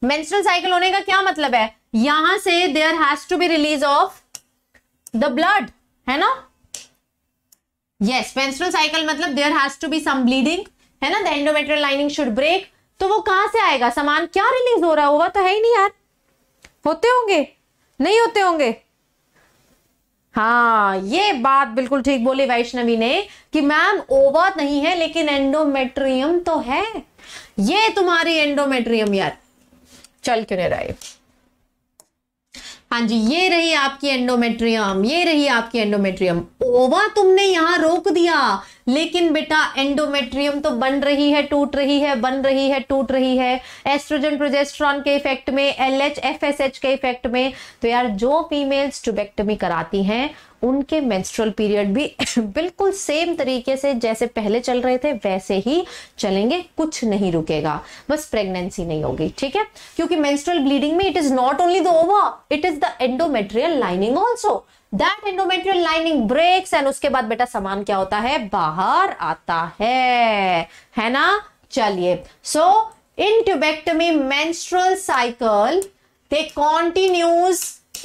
मेंस्ट्रुअल साइकिल होने का क्या मतलब है यहां से there has to be release of the blood है ना यस मेंस्ट्रुअल साइकिल मतलब there has to be some bleeding है ना the endometrial lining should break तो वो कहां से आएगा सामान क्या रिलीज हो रहा होगा तो है ही नहीं यार होते होंगे नहीं होते होंगे हाँ ये बात बिल्कुल ठीक बोली वैष्णवी ने कि मैम ओवा नहीं है लेकिन एंडोमेट्रियम तो है ये तुम्हारी एंडोमेट्रियम यार चल क्यों नहीं रहा हाँ जी ये रही आपकी एंडोमेट्रियम ये रही आपकी एंडोमेट्रियम ओवा तुमने यहां रोक दिया लेकिन बेटा एंडोमेट्रियम तो बन रही है टूट रही है बन रही है टूट रही है एस्ट्रोजन प्रोजेस्ट्रॉन के इफेक्ट में L H F S H के इफेक्ट में तो यार जो फीमेल्स ट्यूबेक्टमी कराती हैं उनके मेंस्ट्रुअल पीरियड भी (coughs) बिल्कुल सेम तरीके से जैसे पहले चल रहे थे वैसे ही चलेंगे कुछ नहीं रुकेगा बस प्रेगनेंसी नहीं होगी ठीक है क्योंकि मेंस्ट्रुअल ब्लीडिंग में it is not only the ova it is the endometrial lining also that endometrial lining breaks and उसके बाद बेटा सामान क्या होता है बाहर आता है है ना चलिए so in tubectomy menstrual cycle they continues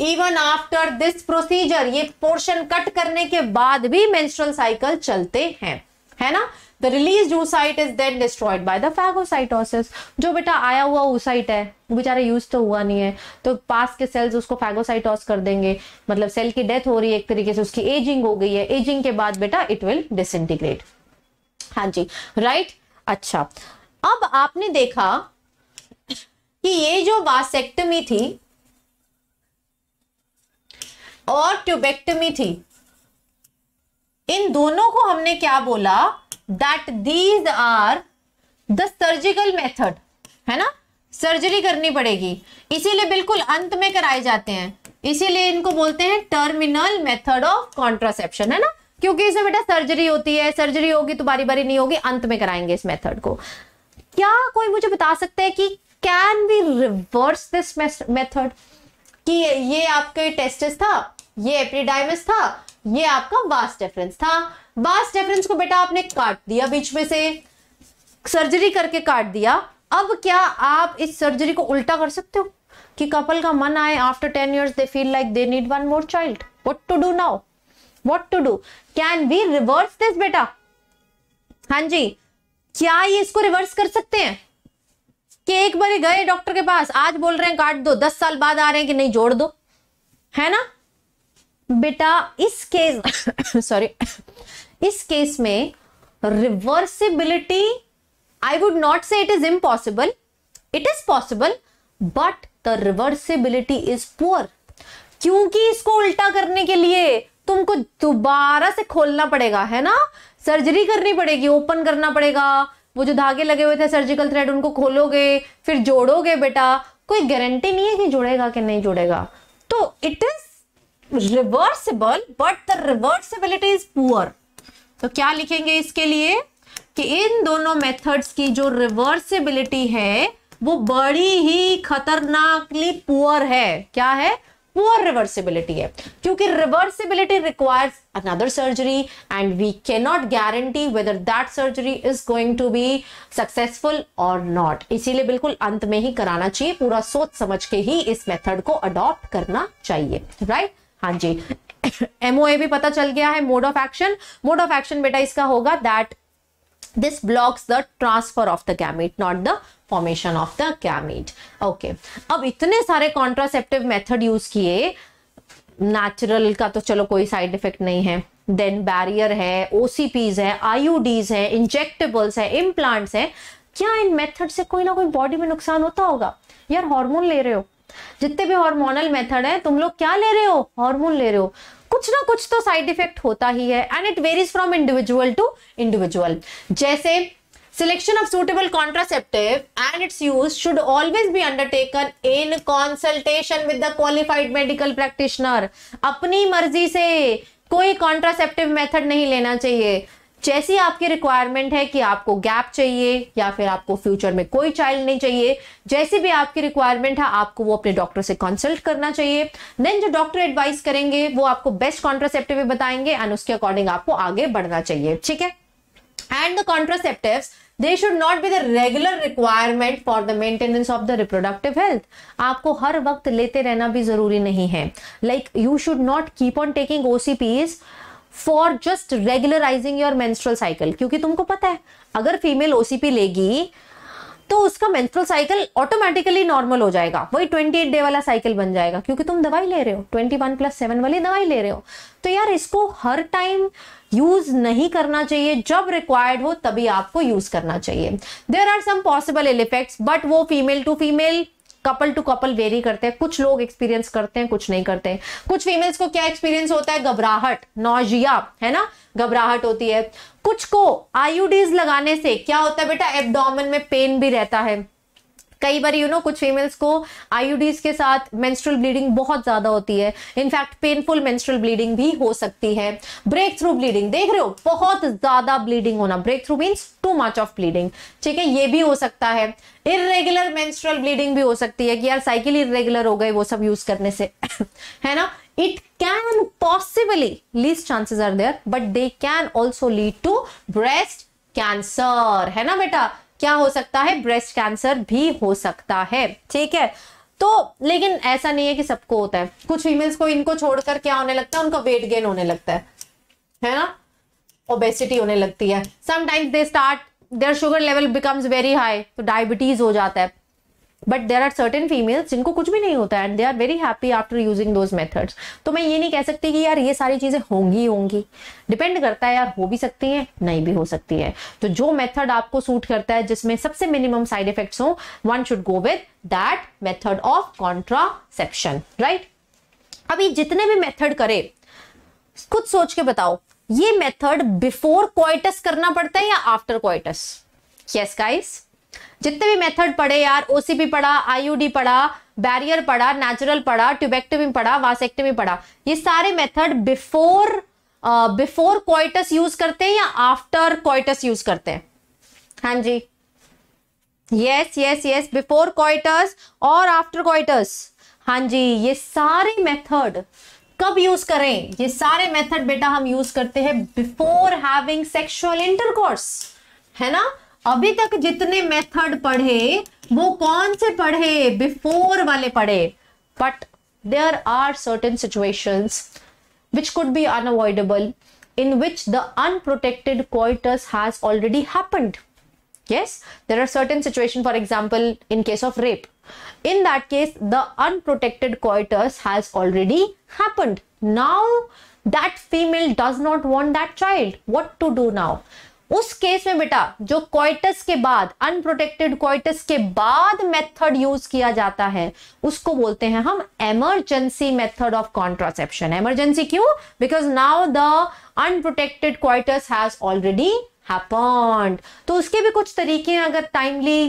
even after this procedure ये पोर्शन कट करने के बाद भी मेंस्ट्रुअल साइकिल चलते हैं है ना the release oocyte is then destroyed by the phagocytosis जो बेटा आया हुआ oocyte है वो बेचारा यूज तो हुआ नहीं है तो पास के सेल्स उसको फैगोसाइटोस कर देंगे मतलब सेल की डेथ हो रही है एक तरीके से उसकी एजिंग हो गई है एजिंग के बाद बेटा इट विल डिसइंटीग्रेट हाँ जी राइट अच्छा अब आपने देखा कि ये जो वासेक्टमी थी और ट्यूबेक्टमी थी इन दोनों को हमने क्या बोला that these are the surgical method है ना सर्जरी करनी पड़ेगी इसीलिए बिल्कुल अंत में कराए जाते हैं इसीलिए इनको बोलते हैं टर्मिनल मेथड ऑफ कॉन्ट्रासेप्शन है ना क्योंकि इसमें बेटा सर्जरी होती है सर्जरी होगी तो बारी बारी नहीं होगी अंत में कराएंगे इस मेथड को क्या कोई मुझे बता सकता है कि can we reverse this method कि ये आपके टेस्टिस था ये एप्रीडाइमस था ये आपका वास्ट डेफरेंस था वास्ट डेफरेंस को बेटा आपने काट दिया बीच में से सर्जरी करके काट दिया अब क्या आप इस सर्जरी को उल्टा कर सकते हो कि कपल का मन आए after ten years they feel like they need one more child what to do now what to do can we reverse this बेटा हां जी क्या ये इसको रिवर्स कर सकते हैं कि एक बार गए डॉक्टर के पास आज बोल रहे हैं काट दो दस साल बाद आ रहे हैं कि नहीं जोड़ दो है ना बेटा इस केस सॉरी (coughs) (coughs) इस केस में reversibility I would not say it is impossible it is possible but the reversibility is poor क्योंकि इसको उल्टा करने के लिए तुमको दोबारा से खोलना पड़ेगा है ना सर्जरी करनी पड़ेगी ओपन करना पड़ेगा वो जो धागे लगे हुए थे सर्जिकल थ्रेड उनको खोलोगे फिर जोड़ोगे बेटा कोई गारंटी नहीं है कि जुड़ेगा कि नहीं जुड़ेगा तो it is reversible but the reversibility is poor तो क्या लिखेंगे इसके लिए कि इन दोनों मेथड्स की जो रिवर्सिबिलिटी है वो बड़ी ही खतरनाकली पुअर है क्या है पुअर रिवर्सिबिलिटी है क्योंकि reversibility requires another surgery and we can not guarantee whether that surgery is going to be successful और नॉट इसीलिए बिल्कुल अंत में ही कराना चाहिए पूरा सोच समझ के ही इस मेथड को अडॉप्ट करना चाहिए राइट right? हाँ जी एमओए (coughs) भी पता चल गया है mode of action mode of action बेटा इसका होगा that this blocks the transfer of the gamete not the formation of the gamete okay अब इतने सारे कॉन्ट्रासेप्टिव मेथड यूज किए नेचुरल का तो चलो कोई साइड इफेक्ट नहीं है देन बैरियर है ओसीपीज है आईयूडीज है इंजेक्टेबल्स है इम्प्लांट्स है क्या इन मेथड से कोई ना कोई बॉडी में नुकसान होता होगा यार हार्मोन ले रहे हो जितने भी हार्मोनल मेथड है तुम लोग क्या ले रहे हो हार्मोन ले रहे हो कुछ ना कुछ तो साइड इफेक्ट होता ही है and it varies from individual to individual जैसे selection of suitable contraceptive and its use should always be undertaken in consultation with the qualified medical practitioner अपनी मर्जी से कोई कॉन्ट्रासेप्टिव मेथड नहीं लेना चाहिए जैसी आपकी रिक्वायरमेंट है कि आपको गैप चाहिए या फिर आपको फ्यूचर में कोई चाइल्ड नहीं चाहिए जैसी भी आपकी रिक्वायरमेंट है आपको वो अपने डॉक्टर से कंसल्ट करना चाहिए देन जो डॉक्टर एडवाइस करेंगे वो आपको बेस्ट कॉन्ट्रासेप्टिव भी बताएंगे एंड उसके अकॉर्डिंग आपको आगे बढ़ना चाहिए ठीक है and the contraceptive they should not be the regular requirement for the maintenance of the reproductive health आपको हर वक्त लेते रहना भी जरूरी नहीं है like you should not keep on taking OCPs for just regularising your menstrual cycle क्योंकि तुमको पता है अगर फीमेल ओसीपी लेगी तो उसका मेंस्ट्रुअल साइकिल ऑटोमेटिकली नॉर्मल हो जाएगा वही 28 डे वाला साइकिल बन जाएगा क्योंकि तुम दवाई ले रहे हो 21 प्लस सेवन वाली दवाई ले रहे हो तो यार इसको हर टाइम यूज नहीं करना चाहिए जब रिक्वायर्ड हो तभी आपको यूज करना चाहिए there are some possible ill effects but वो female to female couple to couple vary करते हैं कुछ लोग एक्सपीरियंस करते हैं कुछ नहीं करते हैं कुछ फीमेल्स को क्या एक्सपीरियंस होता है घबराहट नौजिया है ना घबराहट होती है कुछ को आईयूडीज लगाने से क्या होता है बेटा एब्डोमेन में पेन भी रहता है कई बार यू नो कुछ फीमेल्स को आईयूडीज के साथ मेंस्ट्रुअल ब्लीडिंग बहुत ज्यादा होती है इनफैक्ट पेनफुल मेंस्ट्रुअल ब्लीडिंग भी हो सकती है ब्रेक थ्रू ब्लीडिंग देख रहे हो बहुत ज्यादा ब्लीडिंग होना breakthrough means too much of bleeding ठीक है ये भी हो सकता है इरेगुलर मेंस्ट्रुअल ब्लीडिंग भी हो सकती है कि यार साइकिल इरेगुलर हो गए वो सब यूज करने से (laughs) है ना it can possibly least chances are there but they can also lead to breast cancer है ना बेटा क्या हो सकता है ब्रेस्ट कैंसर भी हो सकता है ठीक है तो लेकिन ऐसा नहीं है कि सबको होता है कुछ फीमेल्स को इनको छोड़कर क्या होने लगता है उनका वेट गेन होने लगता है है ना ओबेसिटी होने लगती है sometimes they start their sugar level becomes very high तो डायबिटीज हो जाता है but there are certain females जिनको कुछ भी नहीं होता है and they are very happy after using those methods तो मैं ये नहीं कह सकती कि यार ये सारी चीज़ें होंगी होंगी डिपेंड करता है यार हो भी सकती हैं नहीं भी हो सकती है तो जो मेथड आपको सूट करता है जिसमें सबसे मिनिमम साइड इफेक्ट्स हो one should go with that method of contraception right अभी जितने भी मेथड करे खुद सोच के बताओ ये मेथड बिफोर क्वाइटस करना पड़ता है या आफ्टर क्वाइटस यस गाइस जितने भी मेथड पढ़े यार ओसीपी पढ़ा आईयूडी पढ़ा बैरियर पढ़ा नेचुरल पढ़ा ट्यूबेक्टिविंग पढ़ा वासेक्टिविंग पढ़ा ये सारे method before before coitus use करते हैं या आफ्टर क्वाइटस यूज करते हैं हाँ जी yes yes yes before coitus और आफ्टर क्वाइटस हाँ जी ये सारे मेथड कब यूज करें ये सारे मेथड बेटा हम यूज करते हैं बिफोर हैविंग सेक्सुअल इंटरकोर्स है ना अभी तक जितने मेथड पढ़े वो कौन से पढ़े बिफोर वाले पढ़े but there are certain situations which could be unavoidable in which the unprotected coitus has already happened yes there are certain situation for example in case of rape in that case the unprotected coitus has already happened now that female does not want that child what to do now उस केस में बेटा जो क्वाइटस के बाद अनप्रोटेक्टेड क्वाइटस के बाद मेथड यूज किया जाता है उसको बोलते हैं हम emergency method of contraception emergency क्यों because now the unprotected coitus has already happened तो उसके भी कुछ तरीके हैं अगर टाइमली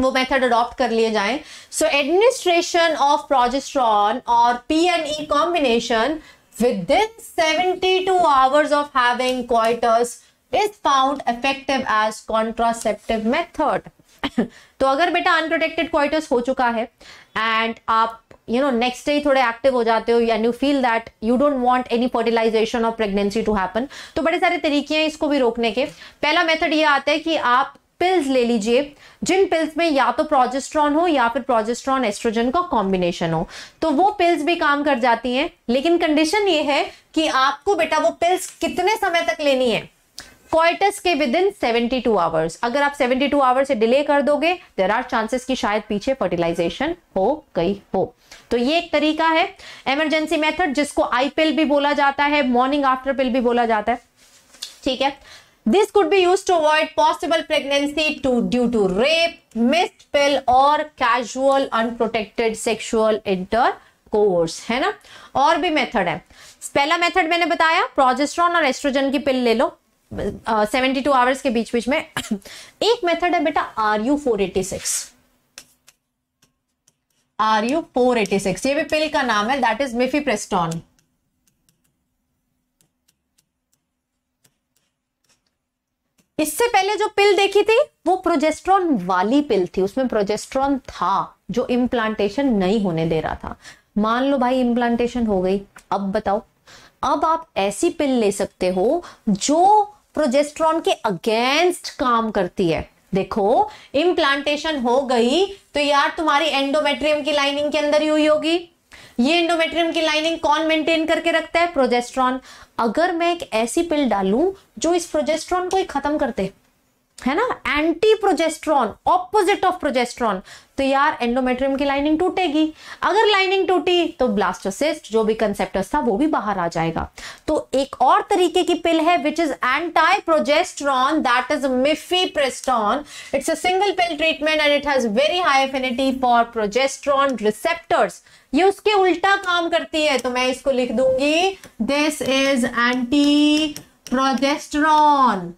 वो मेथड अडॉप्ट कर लिए जाए सो एडमिनिस्ट्रेशन ऑफ प्रोजेस्ट्रॉन और P N E combination within seventy two hours of having coitus is found effective as contraceptive method तो अगर बेटा अनप्रोटेक्टेड कोइटस हो चुका है एंड आप यू नो नेक्स्ट डे थोड़े एक्टिव हो जाते हो and you feel that you don't want any fertilisation of pregnancy to happen तो बड़े सारे तरीके हैं इसको भी रोकने के पहला मेथड ये आता है कि आप पिल्स ले लीजिए जिन पिल्स में या तो प्रोजेस्ट्रॉन हो या फिर प्रोजेस्ट्रॉन एस्ट्रोजन का कॉम्बिनेशन हो तो वो पिल्स भी काम कर जाती हैं लेकिन कंडीशन ये है कि आपको बेटा वो पिल्स कितने समय तक लेनी है कोइटस के within seventy two hours अगर आप सेवेंटी टू आवर्स से डिले कर दोगे देर आर चांसेस कि शायद पीछे फर्टिलाइजेशन हो गई हो तो ये एक तरीका है इमरजेंसी मेथड जिसको आई पिल भी बोला जाता है मॉर्निंग आफ्टर पिल भी बोला जाता है ठीक है this could be use to avoid possible pregnancy to due to rape missed pill और casual unprotected sexual intercourse है ना और भी मेथड है पहला मेथड मैंने बताया प्रोजेस्ट्रॉन और एस्ट्रोजन की पिल ले लो सेवेंटी टू आवर्स के बीच बीच में (coughs) एक मेथड है बेटा R U four eighty six R U four eighty six ये भी पिल का नाम है दैट इज मिफी प्रेस्टॉन इससे पहले जो पिल देखी थी वो प्रोजेस्ट्रॉन वाली पिल थी उसमें प्रोजेस्ट्रॉन था जो इम्प्लांटेशन नहीं होने दे रहा था मान लो भाई इम्प्लांटेशन हो गई अब बताओ अब आप ऐसी पिल ले सकते हो जो प्रोजेस्ट्रॉन के अगेंस्ट काम करती है देखो इम्प्लांटेशन हो गई तो यार तुम्हारी एंडोमेट्रियम की लाइनिंग के अंदर ही हुई होगी ये एंडोमेट्रियम की लाइनिंग कौन मेंटेन करके रखता है प्रोजेस्ट्रॉन अगर मैं एक ऐसी पिल डालूं जो इस प्रोजेस्ट्रॉन को ही खत्म करते है ना anti progesterone opposite of progesterone तो यार एंडोमेट्रियम की लाइनिंग टूटेगी अगर लाइनिंग टूटी तो ब्लास्टोसिस्ट जो भी कंसेप्टस था वो भी बाहर आ जाएगा तो एक और तरीके की पिल है which is anti progesterone that is mifepristone it's a single pill treatment and it has very high affinity for progesterone receptors ये उसके उल्टा काम करती है तो मैं इसको लिख दूंगी दिस इज एंटी प्रोजेस्ट्रॉन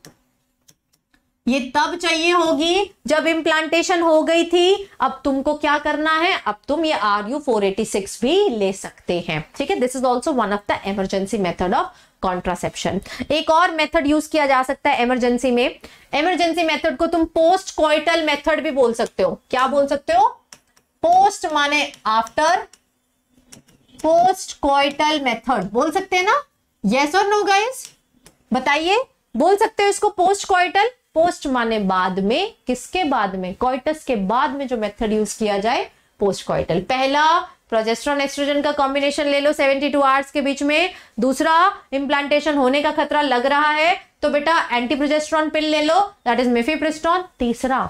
ये तब चाहिए होगी जब इम्प्लांटेशन हो गई थी अब तुमको क्या करना है अब तुम ये R U four eighty six भी ले सकते हैं ठीक है this is also one of the emergency method of contraception एक और मेथड यूज किया जा सकता है इमरजेंसी में इमरजेंसी मेथड को तुम पोस्ट क्वाइटल मेथड भी बोल सकते हो क्या बोल सकते हो पोस्ट माने आफ्टर पोस्ट क्वाइटल मेथड बोल सकते हैं ना यस और नो गाइस बताइए बोल सकते हो इसको पोस्ट क्वाइटल पोस्ट माने बाद में किसके बाद में कॉइटस के बाद में जो मेथड यूज किया जाए पोस्ट कॉइटल पहला प्रोजेस्ट्रॉन एस्ट्रोजन का कॉम्बिनेशन ले लो 72 टू आवर्स के बीच में दूसरा इम्प्लांटेशन होने का खतरा लग रहा है तो बेटा एंटी प्रोजेस्ट्रॉन पिल ले लो दैट इज मेफीप्रिस्टॉन तीसरा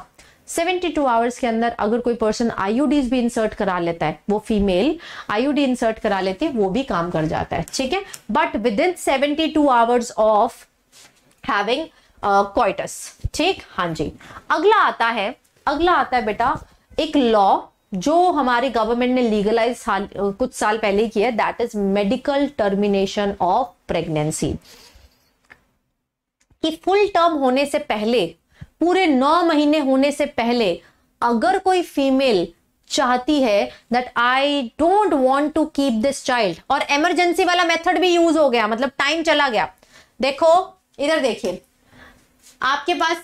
72 टू आवर्स के अंदर अगर कोई पर्सन आईयूडीज भी इंसर्ट करा लेता है वो फीमेल आईयूडी इंसर्ट करा लेती है वो भी काम कर जाता है ठीक है but within seventy two hours of having coitus ठीक हाँ जी अगला आता है अगला आता है बेटा एक लॉ जो हमारे गवर्नमेंट ने लीगलाइज साल कुछ साल पहले किया है that is medical termination of pregnancy कि फुल टर्म होने से पहले पूरे नौ महीने होने से पहले अगर कोई फीमेल चाहती है that I don't want to keep this child और इमरजेंसी वाला मेथड भी यूज हो गया मतलब टाइम चला गया देखो इधर देखिए आपके पास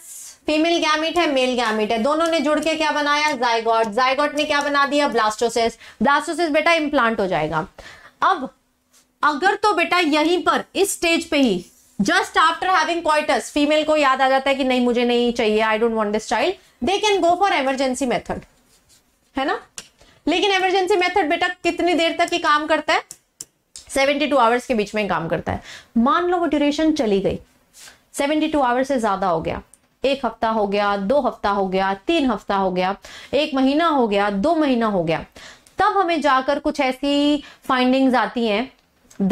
फीमेल गैमिट है मेल गैमिट है दोनों ने जुड़ के क्या बनाया जायगॉट जायगॉट ने क्या बना दिया ब्लास्टोसिस ब्लास्टोसिस बेटा इम्प्लांट हो जाएगा अब अगर तो बेटा यहीं पर इस स्टेज पे ही just after having coitus female को याद आ जाता है कि नहीं मुझे नहीं चाहिए I don't want this child they can go for emergency method है ना लेकिन एमरजेंसी मेथड बेटा कितनी देर तक ही काम करता है 72 आवर्स के बीच में काम करता है मान लो वो ड्यूरेशन चली गई सेवेंटी टू आवर से ज्यादा हो गया एक हफ्ता हो गया दो हफ्ता हो गया तीन हफ्ता हो गया एक महीना हो गया दो महीना हो गया तब हमें जाकर कुछ ऐसी फाइंडिंग्स आती हैं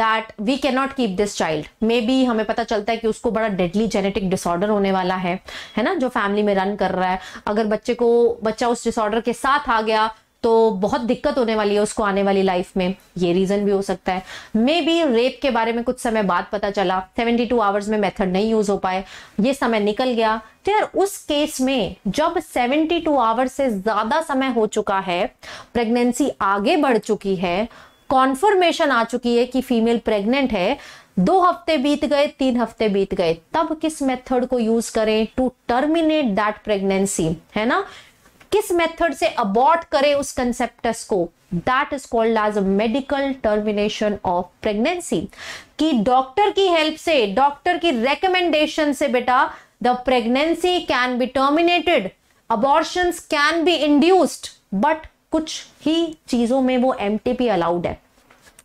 that we can not keep this child maybe हमें पता चलता है कि उसको बड़ा डेडली जेनेटिक डिसऑर्डर होने वाला है है ना जो फैमिली में रन कर रहा है अगर बच्चे को बच्चा उस डिसऑर्डर के साथ आ गया तो बहुत दिक्कत होने वाली है उसको आने वाली लाइफ में ये रीज़न भी हो सकता है मे बी रेप के बारे में कुछ समय बाद पता चला 72 टू आवर्स में मेथड नहीं यूज़ हो पाए ये समय निकल गया तो यार उस केस में जब 72 टू आवर्स से ज़्यादा समय हो चुका है प्रेगनेंसी आगे बढ़ चुकी है कॉन्फर्मेशन आ चुकी है कि फीमेल प्रेग्नेंट है दो हफ्ते बीत गए तीन हफ्ते बीत गए तब किस मेथड को यूज करें टू टर्मिनेट दैट प्रेगनेंसी है ना किस मेथड से अबॉर्ट करे उस कंसेप्टस को that is called as medical termination of pregnancy कि डॉक्टर की हेल्प से डॉक्टर की रेकमेंडेशन से बेटा the pregnancy can be terminated abortion can be induced but कुछ ही चीजों में वो एम अलाउड है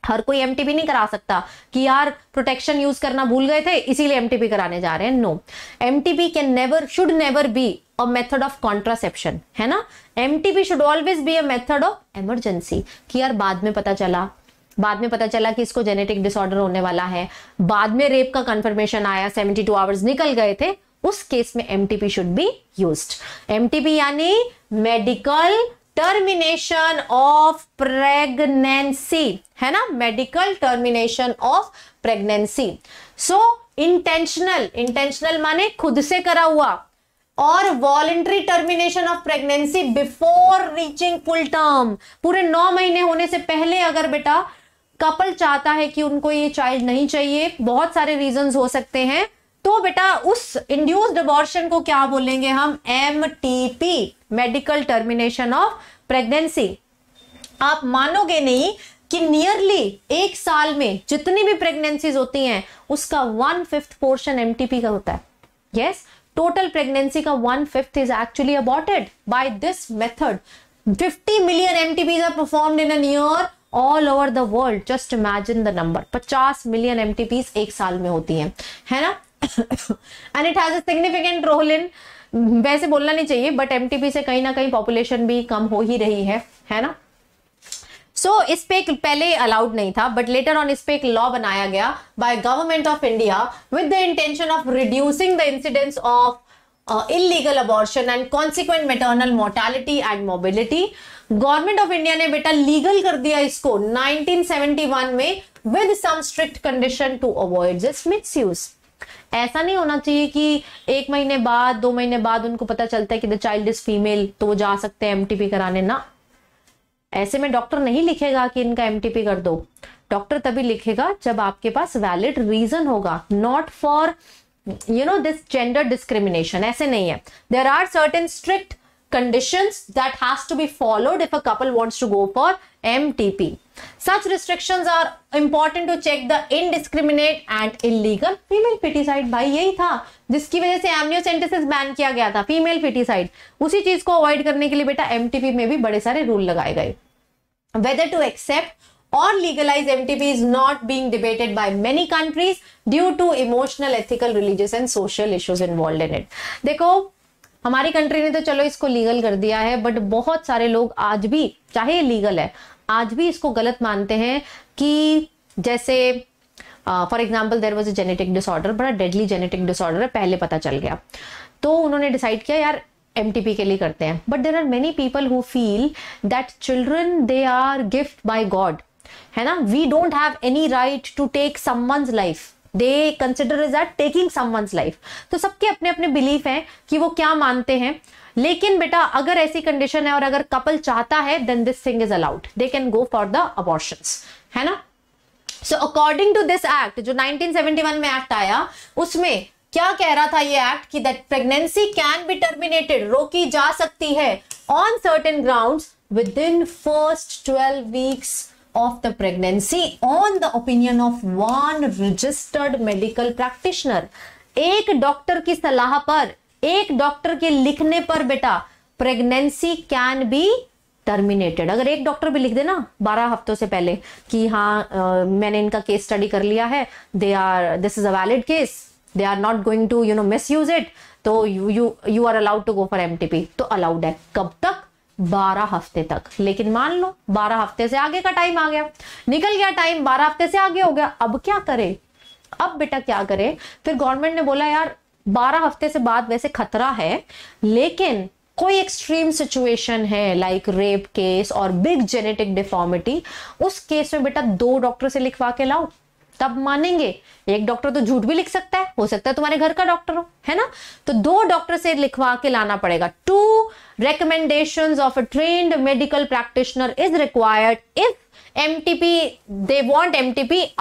हर कोई एम नहीं करा सकता कि यार प्रोटेक्शन यूज करना भूल गए थे इसीलिए एम कराने जा रहे हैं no M can never should never be a method of contraception है ना M should always be a method of emergency कि यार बाद में पता चला बाद में पता चला कि इसको जेनेटिक डिसऑर्डर होने वाला है बाद में रेप का कंफर्मेशन आया 72 टू आवर्स निकल गए थे उस केस में M should be use M यानी मेडिकल टर्मिनेशन ऑफ प्रेगनेंसी है ना medical termination of pregnancy so intentional intentional माने खुद से करा हुआ और voluntary termination of pregnancy before reaching full term पूरे नौ महीने होने से पहले अगर बेटा कपल चाहता है कि उनको ये चाइल्ड नहीं चाहिए बहुत सारे रीजन हो सकते हैं तो बेटा उस इंड्यूस्ड अबॉर्शन को क्या बोलेंगे हम M medical termination of pregnancy आप मानोगे नहीं कि नियरली एक साल में जितनी भी प्रेगनेंसीज होती हैं उसका वन फिफ्थ पोर्शन एमटीपी का होता है यस yes? टोटल प्रेगनेंसी का one fifth is actually aborted by this method 50 million mtps are perform in an year all over the world just imagine the number 50 million M एक साल में होती हैं है ना and it has significant role in वैसे बोलना नहीं चाहिए बट एम से कहीं ना कहीं पॉपुलेशन भी कम हो ही रही है है ना सो so, इस पे एक पहले अलाउड नहीं था बट लेटर ऑन इस पे एक लॉ बनाया गया by government of India with the intention of reducing the incidence of illegal abortion and consequent maternal maternal and mobility government of India ने बेटा लीगल कर दिया इसको 1971 में with some strict condition to avoid this use ऐसा नहीं होना चाहिए कि एक महीने बाद दो महीने बाद उनको पता चलता है कि द चाइल्ड इज फीमेल तो वो जा सकते हैं एम कराने ना ऐसे में डॉक्टर नहीं लिखेगा कि इनका एम कर दो डॉक्टर तभी लिखेगा जब आपके पास वैलिड रीजन होगा not for you know this gender discrimination ऐसे नहीं है there are certain strict condition that has to be followed if a couple wants to go for M T P Such restrictions are important to check the indiscriminate and illegal female feticide bhai yahi tha jiski wajah se amniocentesis ban kiya gaya tha female feticide usi cheez ko avoid karne ke liye beta mtp mein bhi bade sare rule lagaye gaye whether to accept or legalize MTP is not being debated by many countries due to emotional, ethical, religious and social issues involved in it. dekho हमारी कंट्री ने तो चलो इसको लीगल कर दिया है बट बहुत सारे लोग आज भी चाहे लीगल है आज भी इसको गलत मानते हैं कि जैसे for example there was a genetic disorder बड़ा डेडली जेनेटिक डिसऑर्डर है पहले पता चल गया तो उन्होंने डिसाइड किया यार एम के लिए करते हैं but there are many people who feel that children they are gift by God है ना we don't have any right to take someone's life they consider is at taking someone's life तो सबके अपने अपने बिलीफ हैं कि वो क्या मानते हैं लेकिन बेटा अगर ऐसी कंडीशन है और अगर कपल चाहता है then this thing is allowed they can go for the abortion है ना so according to this act जो 1971 में एक्ट आया उसमें क्या कह रहा था ये एक्ट कि that pregnancy can be terminated रोकी जा सकती है on certain ground within first twelve weeks of the pregnancy on the opinion of one registered medical practitioner एक डॉक्टर की सलाह पर एक डॉक्टर के लिखने पर बेटा प्रेगनेंसी कैन बी टर्मिनेटेड अगर एक डॉक्टर भी लिख देना बारह हफ्तों से पहले कि हाँ आ, मैंने इनका केस स्टडी कर लिया है they are this is a valid case they are not going to you know misuse it तो you you are allowed to go for M तो अलाउड है कब तक बारह हफ्ते तक लेकिन मान लो बारह हफ्ते से आगे का टाइम आ गया निकल गया टाइम बारह हफ्ते से आगे हो गया अब क्या करे अब बेटा क्या करे फिर गवर्नमेंट ने बोला यार बारह हफ्ते से बाद वैसे खतरा है लेकिन कोई एक्सट्रीम सिचुएशन है लाइक रेप केस और बिग जेनेटिक डिफॉर्मिटी उस केस में बेटा दो डॉक्टर से लिखवा के लाओ तब मानेंगे एक डॉक्टर तो झूठ भी लिख सकता है हो सकता है तुम्हारे घर का डॉक्टर हो है ना तो दो डॉक्टर से लिखवा के लाना पड़ेगा two recommendation of a trained medical practitioner is required if M they want M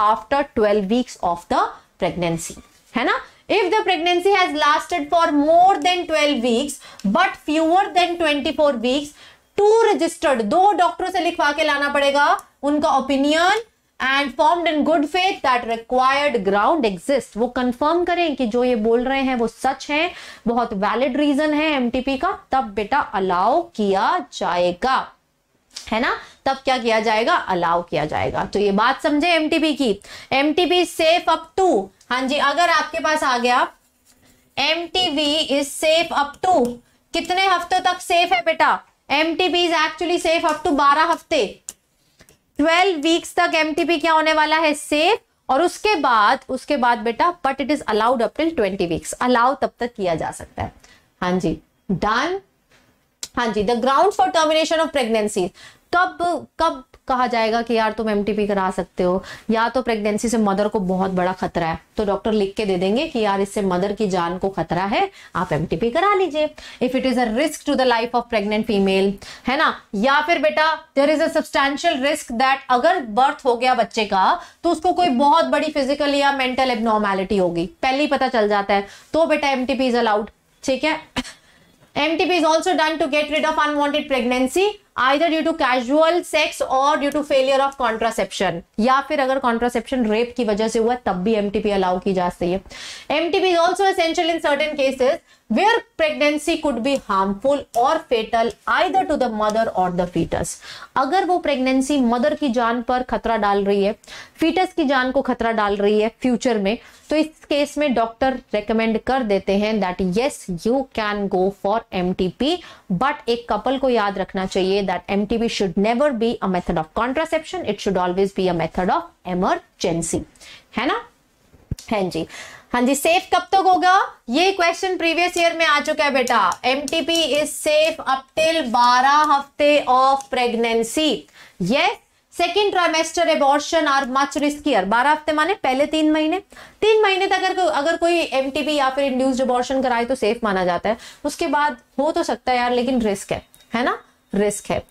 after twelve weeks of the pregnancy है ना if the pregnancy has lasted for more than twelve weeks but fewer than twenty four weeks two registered दो डॉक्टरों से लिखवा के लाना पड़ेगा उनका opinion and formed in good faith that required ground exist वो कंफर्म करें कि जो ये बोल रहे हैं वो सच है बहुत वैलिड रीजन है एमटीपी का तब बेटा अलाउ किया जाएगा है ना तब क्या किया जाएगा अलाउ किया जाएगा तो ये बात समझे एमटीपी की एमटीपी सेफ अप टू हाँ जी अगर आपके पास आ गया MTV is safe up to कितने हफ्तों तक सेफ है बेटा MTP is actually safe up to बारह हफ्ते ट्वेल्व वीक्स तक एम क्या होने वाला है सेफ और उसके बाद उसके बाद बेटा but it is allowed up till twenty weeks allow तब तक किया जा सकता है हाँ जी डन हाँ जी the ground for termination of pregnancy कब कब कहा जाएगा कि यार तुम एम करा सकते हो या तो प्रेगनेंसी से मदर को बहुत बड़ा खतरा है तो डॉक्टर लिख के दे देंगे कि यार इससे मदर की जान को खतरा है आप एम करा लीजिए if it is a risk to the life of pregnant female है ना या फिर बेटा there is substantial risk that अगर बर्थ हो गया बच्चे का तो उसको कोई बहुत बड़ी फिजिकल या मेंटल एबनॉर्मैलिटी होगी पहले ही पता चल जाता है तो बेटा एम इज अलाउड ठीक है M MTP is also done to get rid of unwanted pregnancy either due to casual sex और due to failure of contraception या फिर अगर कॉन्ट्रासेप्शन रेप की वजह से हुआ तब भी एमटीपी अलाउ की जा सकती है MTP is also essential in certain cases where pregnancy could be harmful और fatal either to the mother or the fetus अगर वो प्रेगनेंसी मदर की जान पर खतरा डाल रही है fetus की जान को खतरा डाल रही है फ्यूचर में तो इस केस में डॉक्टर रेकमेंड कर देते हैं that yes you can go for M T P but एक कपल को याद रखना चाहिए that M should never be a method of contraception it should always be a method of emergency है ना हाँ जी हाँ जी सेफ कब तक तो होगा ये क्वेश्चन प्रीवियस ईयर में आ चुका है बेटा M T P is safe up till हफ्ते ऑफ प्रेगनेंसी ये second trimester abortion are much riskier बारह हफ्ते माने पहले तीन महीने तीन महीने तक अगर को, अगर कोई पी या फिर इंड्यूस्ड एबॉर्शन कराए तो सेफ माना जाता है उसके बाद हो तो सकता है यार लेकिन रिस्क है है ना रिस्क है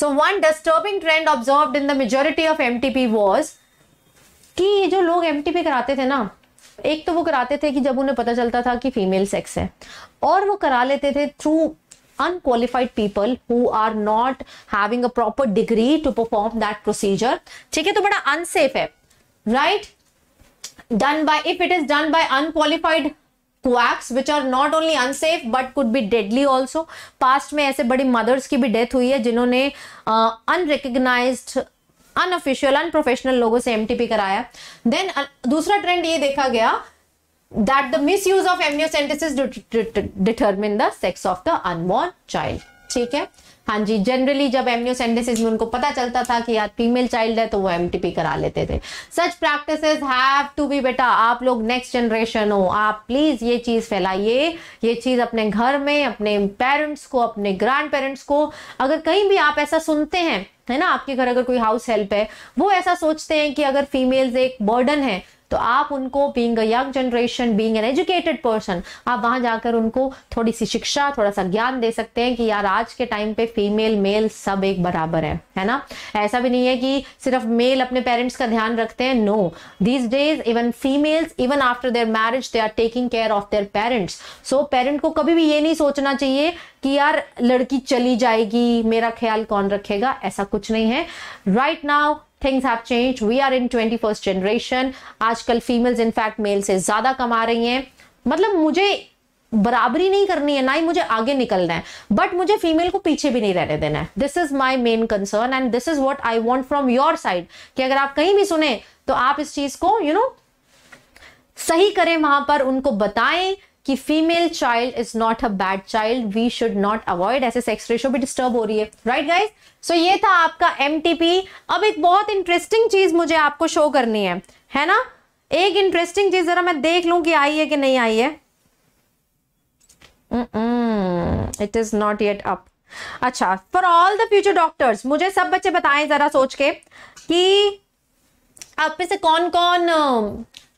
so one disturbing trend observe in the majority of P was कि ये जो लोग एमटीपी कराते थे ना एक तो वो कराते थे कि जब उन्हें पता चलता था कि फीमेल सेक्स है और वो करा लेते थे through unqualified people who are not having a proper degree to perform that procedure ठीक है तो बड़ा अनसेफ है right done by if it is done by unqualified quacks which are not only unsafe but could be deadly also past में ऐसे बड़ी मदर्स की भी डेथ हुई है जिन्होंने अनरिकग्नाइज अनऑफिशियल अनप्रोफेशनल लोगों से एमटीपी कराया देन दूसरा ट्रेंड ये देखा गया that the misuse of amniocentesis determine the sex of the unborn child ठीक है हाँ जी जनरली जब एमनियोसेंडेसिस में उनको पता चलता था कि यार फीमेल चाइल्ड है तो वो एम करा लेते थे such practice have to be बेटा आप लोग नेक्स्ट जनरेशन हो आप प्लीज़ ये चीज़ फैलाइए ये चीज़ अपने घर में अपने पेरेंट्स को अपने ग्रैंड पेरेंट्स को अगर कहीं भी आप ऐसा सुनते हैं है ना आपके घर अगर कोई हाउस हेल्प है वो ऐसा सोचते हैं कि अगर फीमेल्स एक बर्डन है तो आप उनको being young generation being an educated person आप वहां जाकर उनको थोड़ी सी शिक्षा थोड़ा सा ज्ञान दे सकते हैं कि यार आज के टाइम पे फीमेल मेल सब एक बराबर है है ना ऐसा भी नहीं है कि सिर्फ मेल अपने पेरेंट्स का ध्यान रखते हैं no these days even females even after their marriage they are taking care of their parents so parent को कभी भी ये नहीं सोचना चाहिए कि यार लड़की चली जाएगी मेरा ख्याल कौन रखेगा ऐसा कुछ नहीं है right now things have change we are in twenty first generation आजकल फीमेल्स इनफैक्ट मेल से ज़्यादा कमा रही हैं मतलब मुझे बराबरी नहीं करनी है ना ही मुझे आगे निकलना है बट मुझे फीमेल को पीछे भी नहीं रहने देना है this is my main concern and this is what I want from your side कि अगर आप कहीं भी सुने तो आप इस चीज को यू you नो know, सही करें वहां पर उनको बताएं कि female child is not a bad child we should not avoid ऐसे सेक्स रेशो भी डिस्टर्ब हो रही है राइट गाइज सो ये था आपका एम अब एक बहुत इंटरेस्टिंग चीज मुझे आपको शो करनी है है ना एक इंटरेस्टिंग चीज जरा मैं देख लू कि आई है कि नहीं आई है it is not yet up अच्छा for all the future doctors मुझे सब बच्चे बताएं जरा सोच के कि आप में से कौन कौन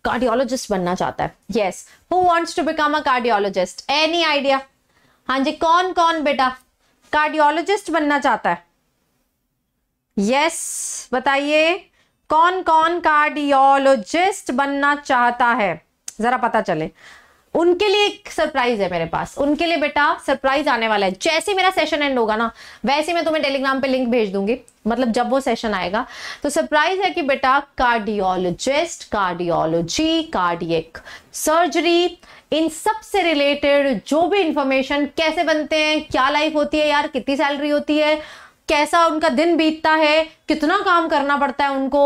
कार्डियोलॉजिस्ट बनना चाहता है yes who wants to become a cardiologist any idea हाँ जी कौन कौन बेटा कार्डियोलॉजिस्ट बनना चाहता है यस yes, बताइए कौन कौन कार्डियोलॉजिस्ट बनना चाहता है जरा पता चले उनके लिए एक सरप्राइज है मेरे पास उनके लिए बेटा सरप्राइज आने वाला है जैसे मेरा सेशन एंड होगा ना वैसे मैं तुम्हें टेलीग्राम पे लिंक भेज दूंगी मतलब जब वो सेशन आएगा तो सरप्राइज है कि बेटा कार्डियोलॉजिस्ट कार्डियोलॉजी कार्डियक सर्जरी इन सब से रिलेटेड जो भी इंफॉर्मेशन कैसे बनते हैं क्या लाइफ होती है यार कितनी सैलरी होती है कैसा उनका दिन बीतता है कितना काम करना पड़ता है उनको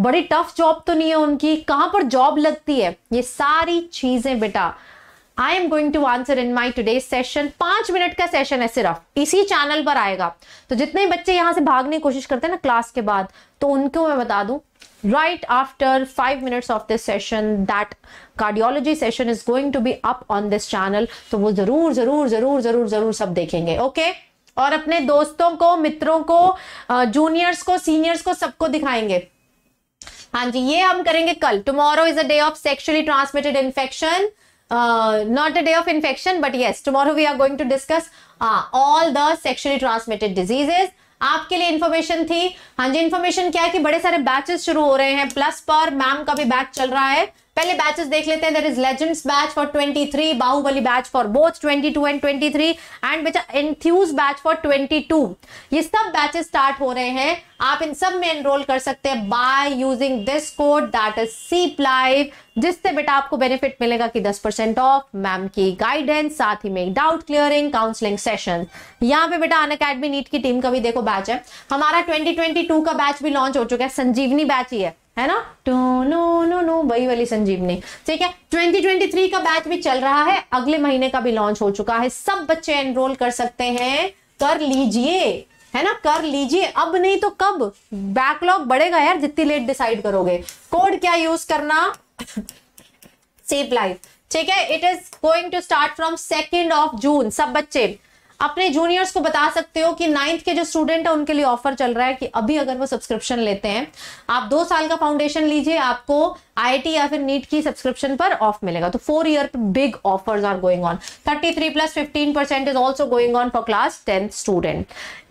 बड़ी टफ जॉब तो नहीं है उनकी कहाँ पर जॉब लगती है ये सारी चीजें बेटा I am going to answer in my today session पांच मिनट का सेशन है सिर्फ इसी चैनल पर आएगा तो जितने बच्चे यहां से भागने की कोशिश करते हैं ना क्लास के बाद तो उनको मैं बता दूं right after five minute of this session that cardiology session is going to be up on this channel तो वो जरूर जरूर जरूर जरूर जरूर सब देखेंगे ओके okay? और अपने दोस्तों को मित्रों को जूनियर्स को सीनियर्स को सबको दिखाएंगे हाँ जी ये हम करेंगे कल tomorrow is a day of sexually transmitted infection not a day of infection but yes tomorrow we are going to discuss all the sexually transmitted diseases आपके लिए इन्फॉर्मेशन थी हाँ जी इन्फॉर्मेशन क्या है कि बड़े सारे बैचेस शुरू हो रहे हैं प्लस पर मैम का भी बैच चल रहा है पहले बैचेस देख लेते हैं there is legends batch for 23 Baahubali batch for both 22 and 23 and बेटा एंथ्यूज बैच फॉर 22 ये सब बैचेस स्टार्ट हो रहे हैं आप इन सब में एनरोल कर सकते हैं by using this code that is C plive जिससे बेटा आपको बेनिफिट मिलेगा कि 10 परसेंट ऑफ मैम की गाइडेंस साथ ही में डाउट क्लियरिंग काउंसलिंग सेशन यहाँ पे बेटा अन अकेडमी नीट की टीम का भी देखो बैच है हमारा 2022 का बैच भी लॉन्च हो चुका है संजीवनी बैच ही है है ना टू नो नो नो वही वाली संजीवनी ठीक है 2023 का बैच भी चल रहा है अगले महीने का भी लॉन्च हो चुका है सब बच्चे एनरोल कर सकते हैं कर लीजिए है ना कर लीजिए अब नहीं तो कब बैकलॉग बढ़ेगा यार जितनी लेट डिसाइड करोगे कोड क्या यूज करना सेफ लाइफ ठीक है it is going to start from second of June सब बच्चे अपने जूनियर्स को बता सकते हो कि नाइन्थ के जो स्टूडेंट है उनके लिए ऑफर चल रहा है कि अभी अगर वो सब्सक्रिप्शन लेते हैं आप दो साल का फाउंडेशन लीजिए आपको आईआईटी या फिर नीट की सब्सक्रिप्शन पर ऑफ मिलेगा तो four year big offers are going on 33 plus 15 percent is also going on for class tenth student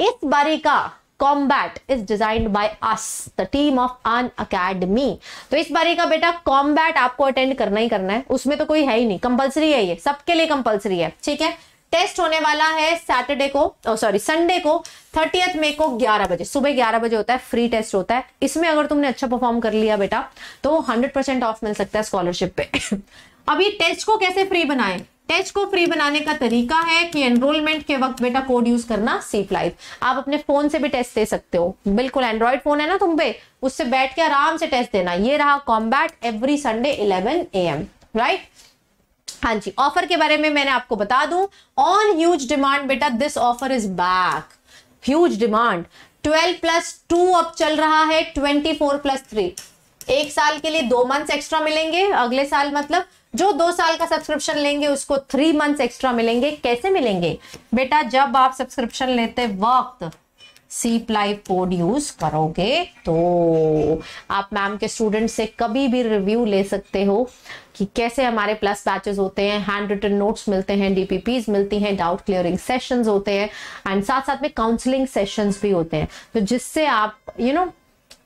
इस बारी का combat is designed by us the team of Unacademy तो इस बारी का बेटा कॉम्बैट आपको अटेंड करना ही करना है उसमें तो कोई है ही नहीं कंपल्सरी है ये सबके लिए कंपल्सरी है ठीक है टेस्ट होने वाला है सैटरडे को सॉरी संडे को थर्टीएथ मे को 11 बजे सुबह 11 बजे होता है फ्री टेस्ट होता है इसमें अगर तुमने अच्छा परफॉर्म कर लिया बेटा तो 100 परसेंट ऑफ मिल सकता है स्कॉलरशिप पे (laughs) अभी टेस्ट को कैसे फ्री बनाएं टेस्ट को फ्री बनाने का तरीका है कि एनरोलमेंट के वक्त बेटा कोड यूज करना सीप लाइव आप अपने फोन से भी टेस्ट दे सकते हो बिल्कुल एंड्रॉइड फोन है ना तुम पे उससे बैठ के आराम से टेस्ट देना ये रहा combat every Sunday 11 AM right हाँ जी ऑफर के बारे में मैंने आपको बता दूं ऑन ह्यूज डिमांड बेटा this offer is back huge demand 12 plus two अब चल रहा है 24 प्लस थ्री एक साल के लिए दो मंथ्स एक्स्ट्रा मिलेंगे अगले साल मतलब जो दो साल का सब्सक्रिप्शन लेंगे उसको थ्री मंथ्स एक्स्ट्रा मिलेंगे कैसे मिलेंगे बेटा जब आप सब्सक्रिप्शन लेते वक्त सी प्लाई कोड यूज करोगे तो आप मैम के स्टूडेंट से कभी भी रिव्यू ले सकते हो कि कैसे हमारे प्लस बैचेस होते हैं हैंड रिटन नोट्स मिलते हैं डीपीपीज मिलती हैं डाउट क्लियरिंग सेशंस होते हैं एंड साथ साथ में काउंसलिंग सेशंस भी होते हैं तो जिससे आप you you know know,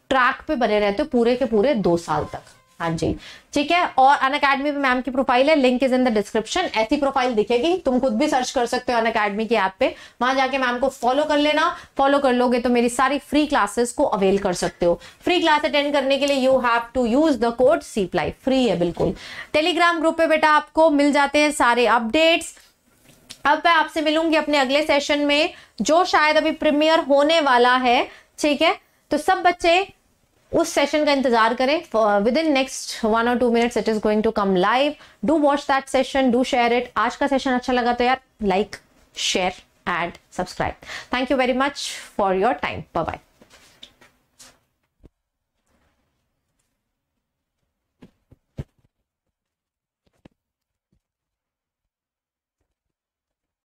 track पे बने रहते हो पूरे के पूरे दो साल तक हाँ जी ठीक है और अन अकेडमी पे मैम की प्रोफाइल है link is in the description ऐसी प्रोफाइल दिखेगी तुम खुद भी सर्च कर सकते हो अन अकेडमी की ऐप पे वहां जाके मैम को फॉलो कर लेना फॉलो कर लोगे तो मेरी सारी फ्री क्लासेस को अवेल कर सकते हो फ्री क्लास अटेंड करने के लिए you have to use the code C ply free है बिल्कुल टेलीग्राम ग्रुप पे बेटा आपको मिल जाते हैं सारे अपडेट्स अब मैं आपसे मिलूंगी अपने अगले सेशन में जो शायद अभी प्रीमियर होने वाला है ठीक है तो सब बच्चे उस सेशन का इंतजार करें विद इन नेक्स्ट वन और two minutes it is going to come live do watch that session do share it आज का सेशन अच्छा लगा तो यार like share and subscribe thank you very much for your time bye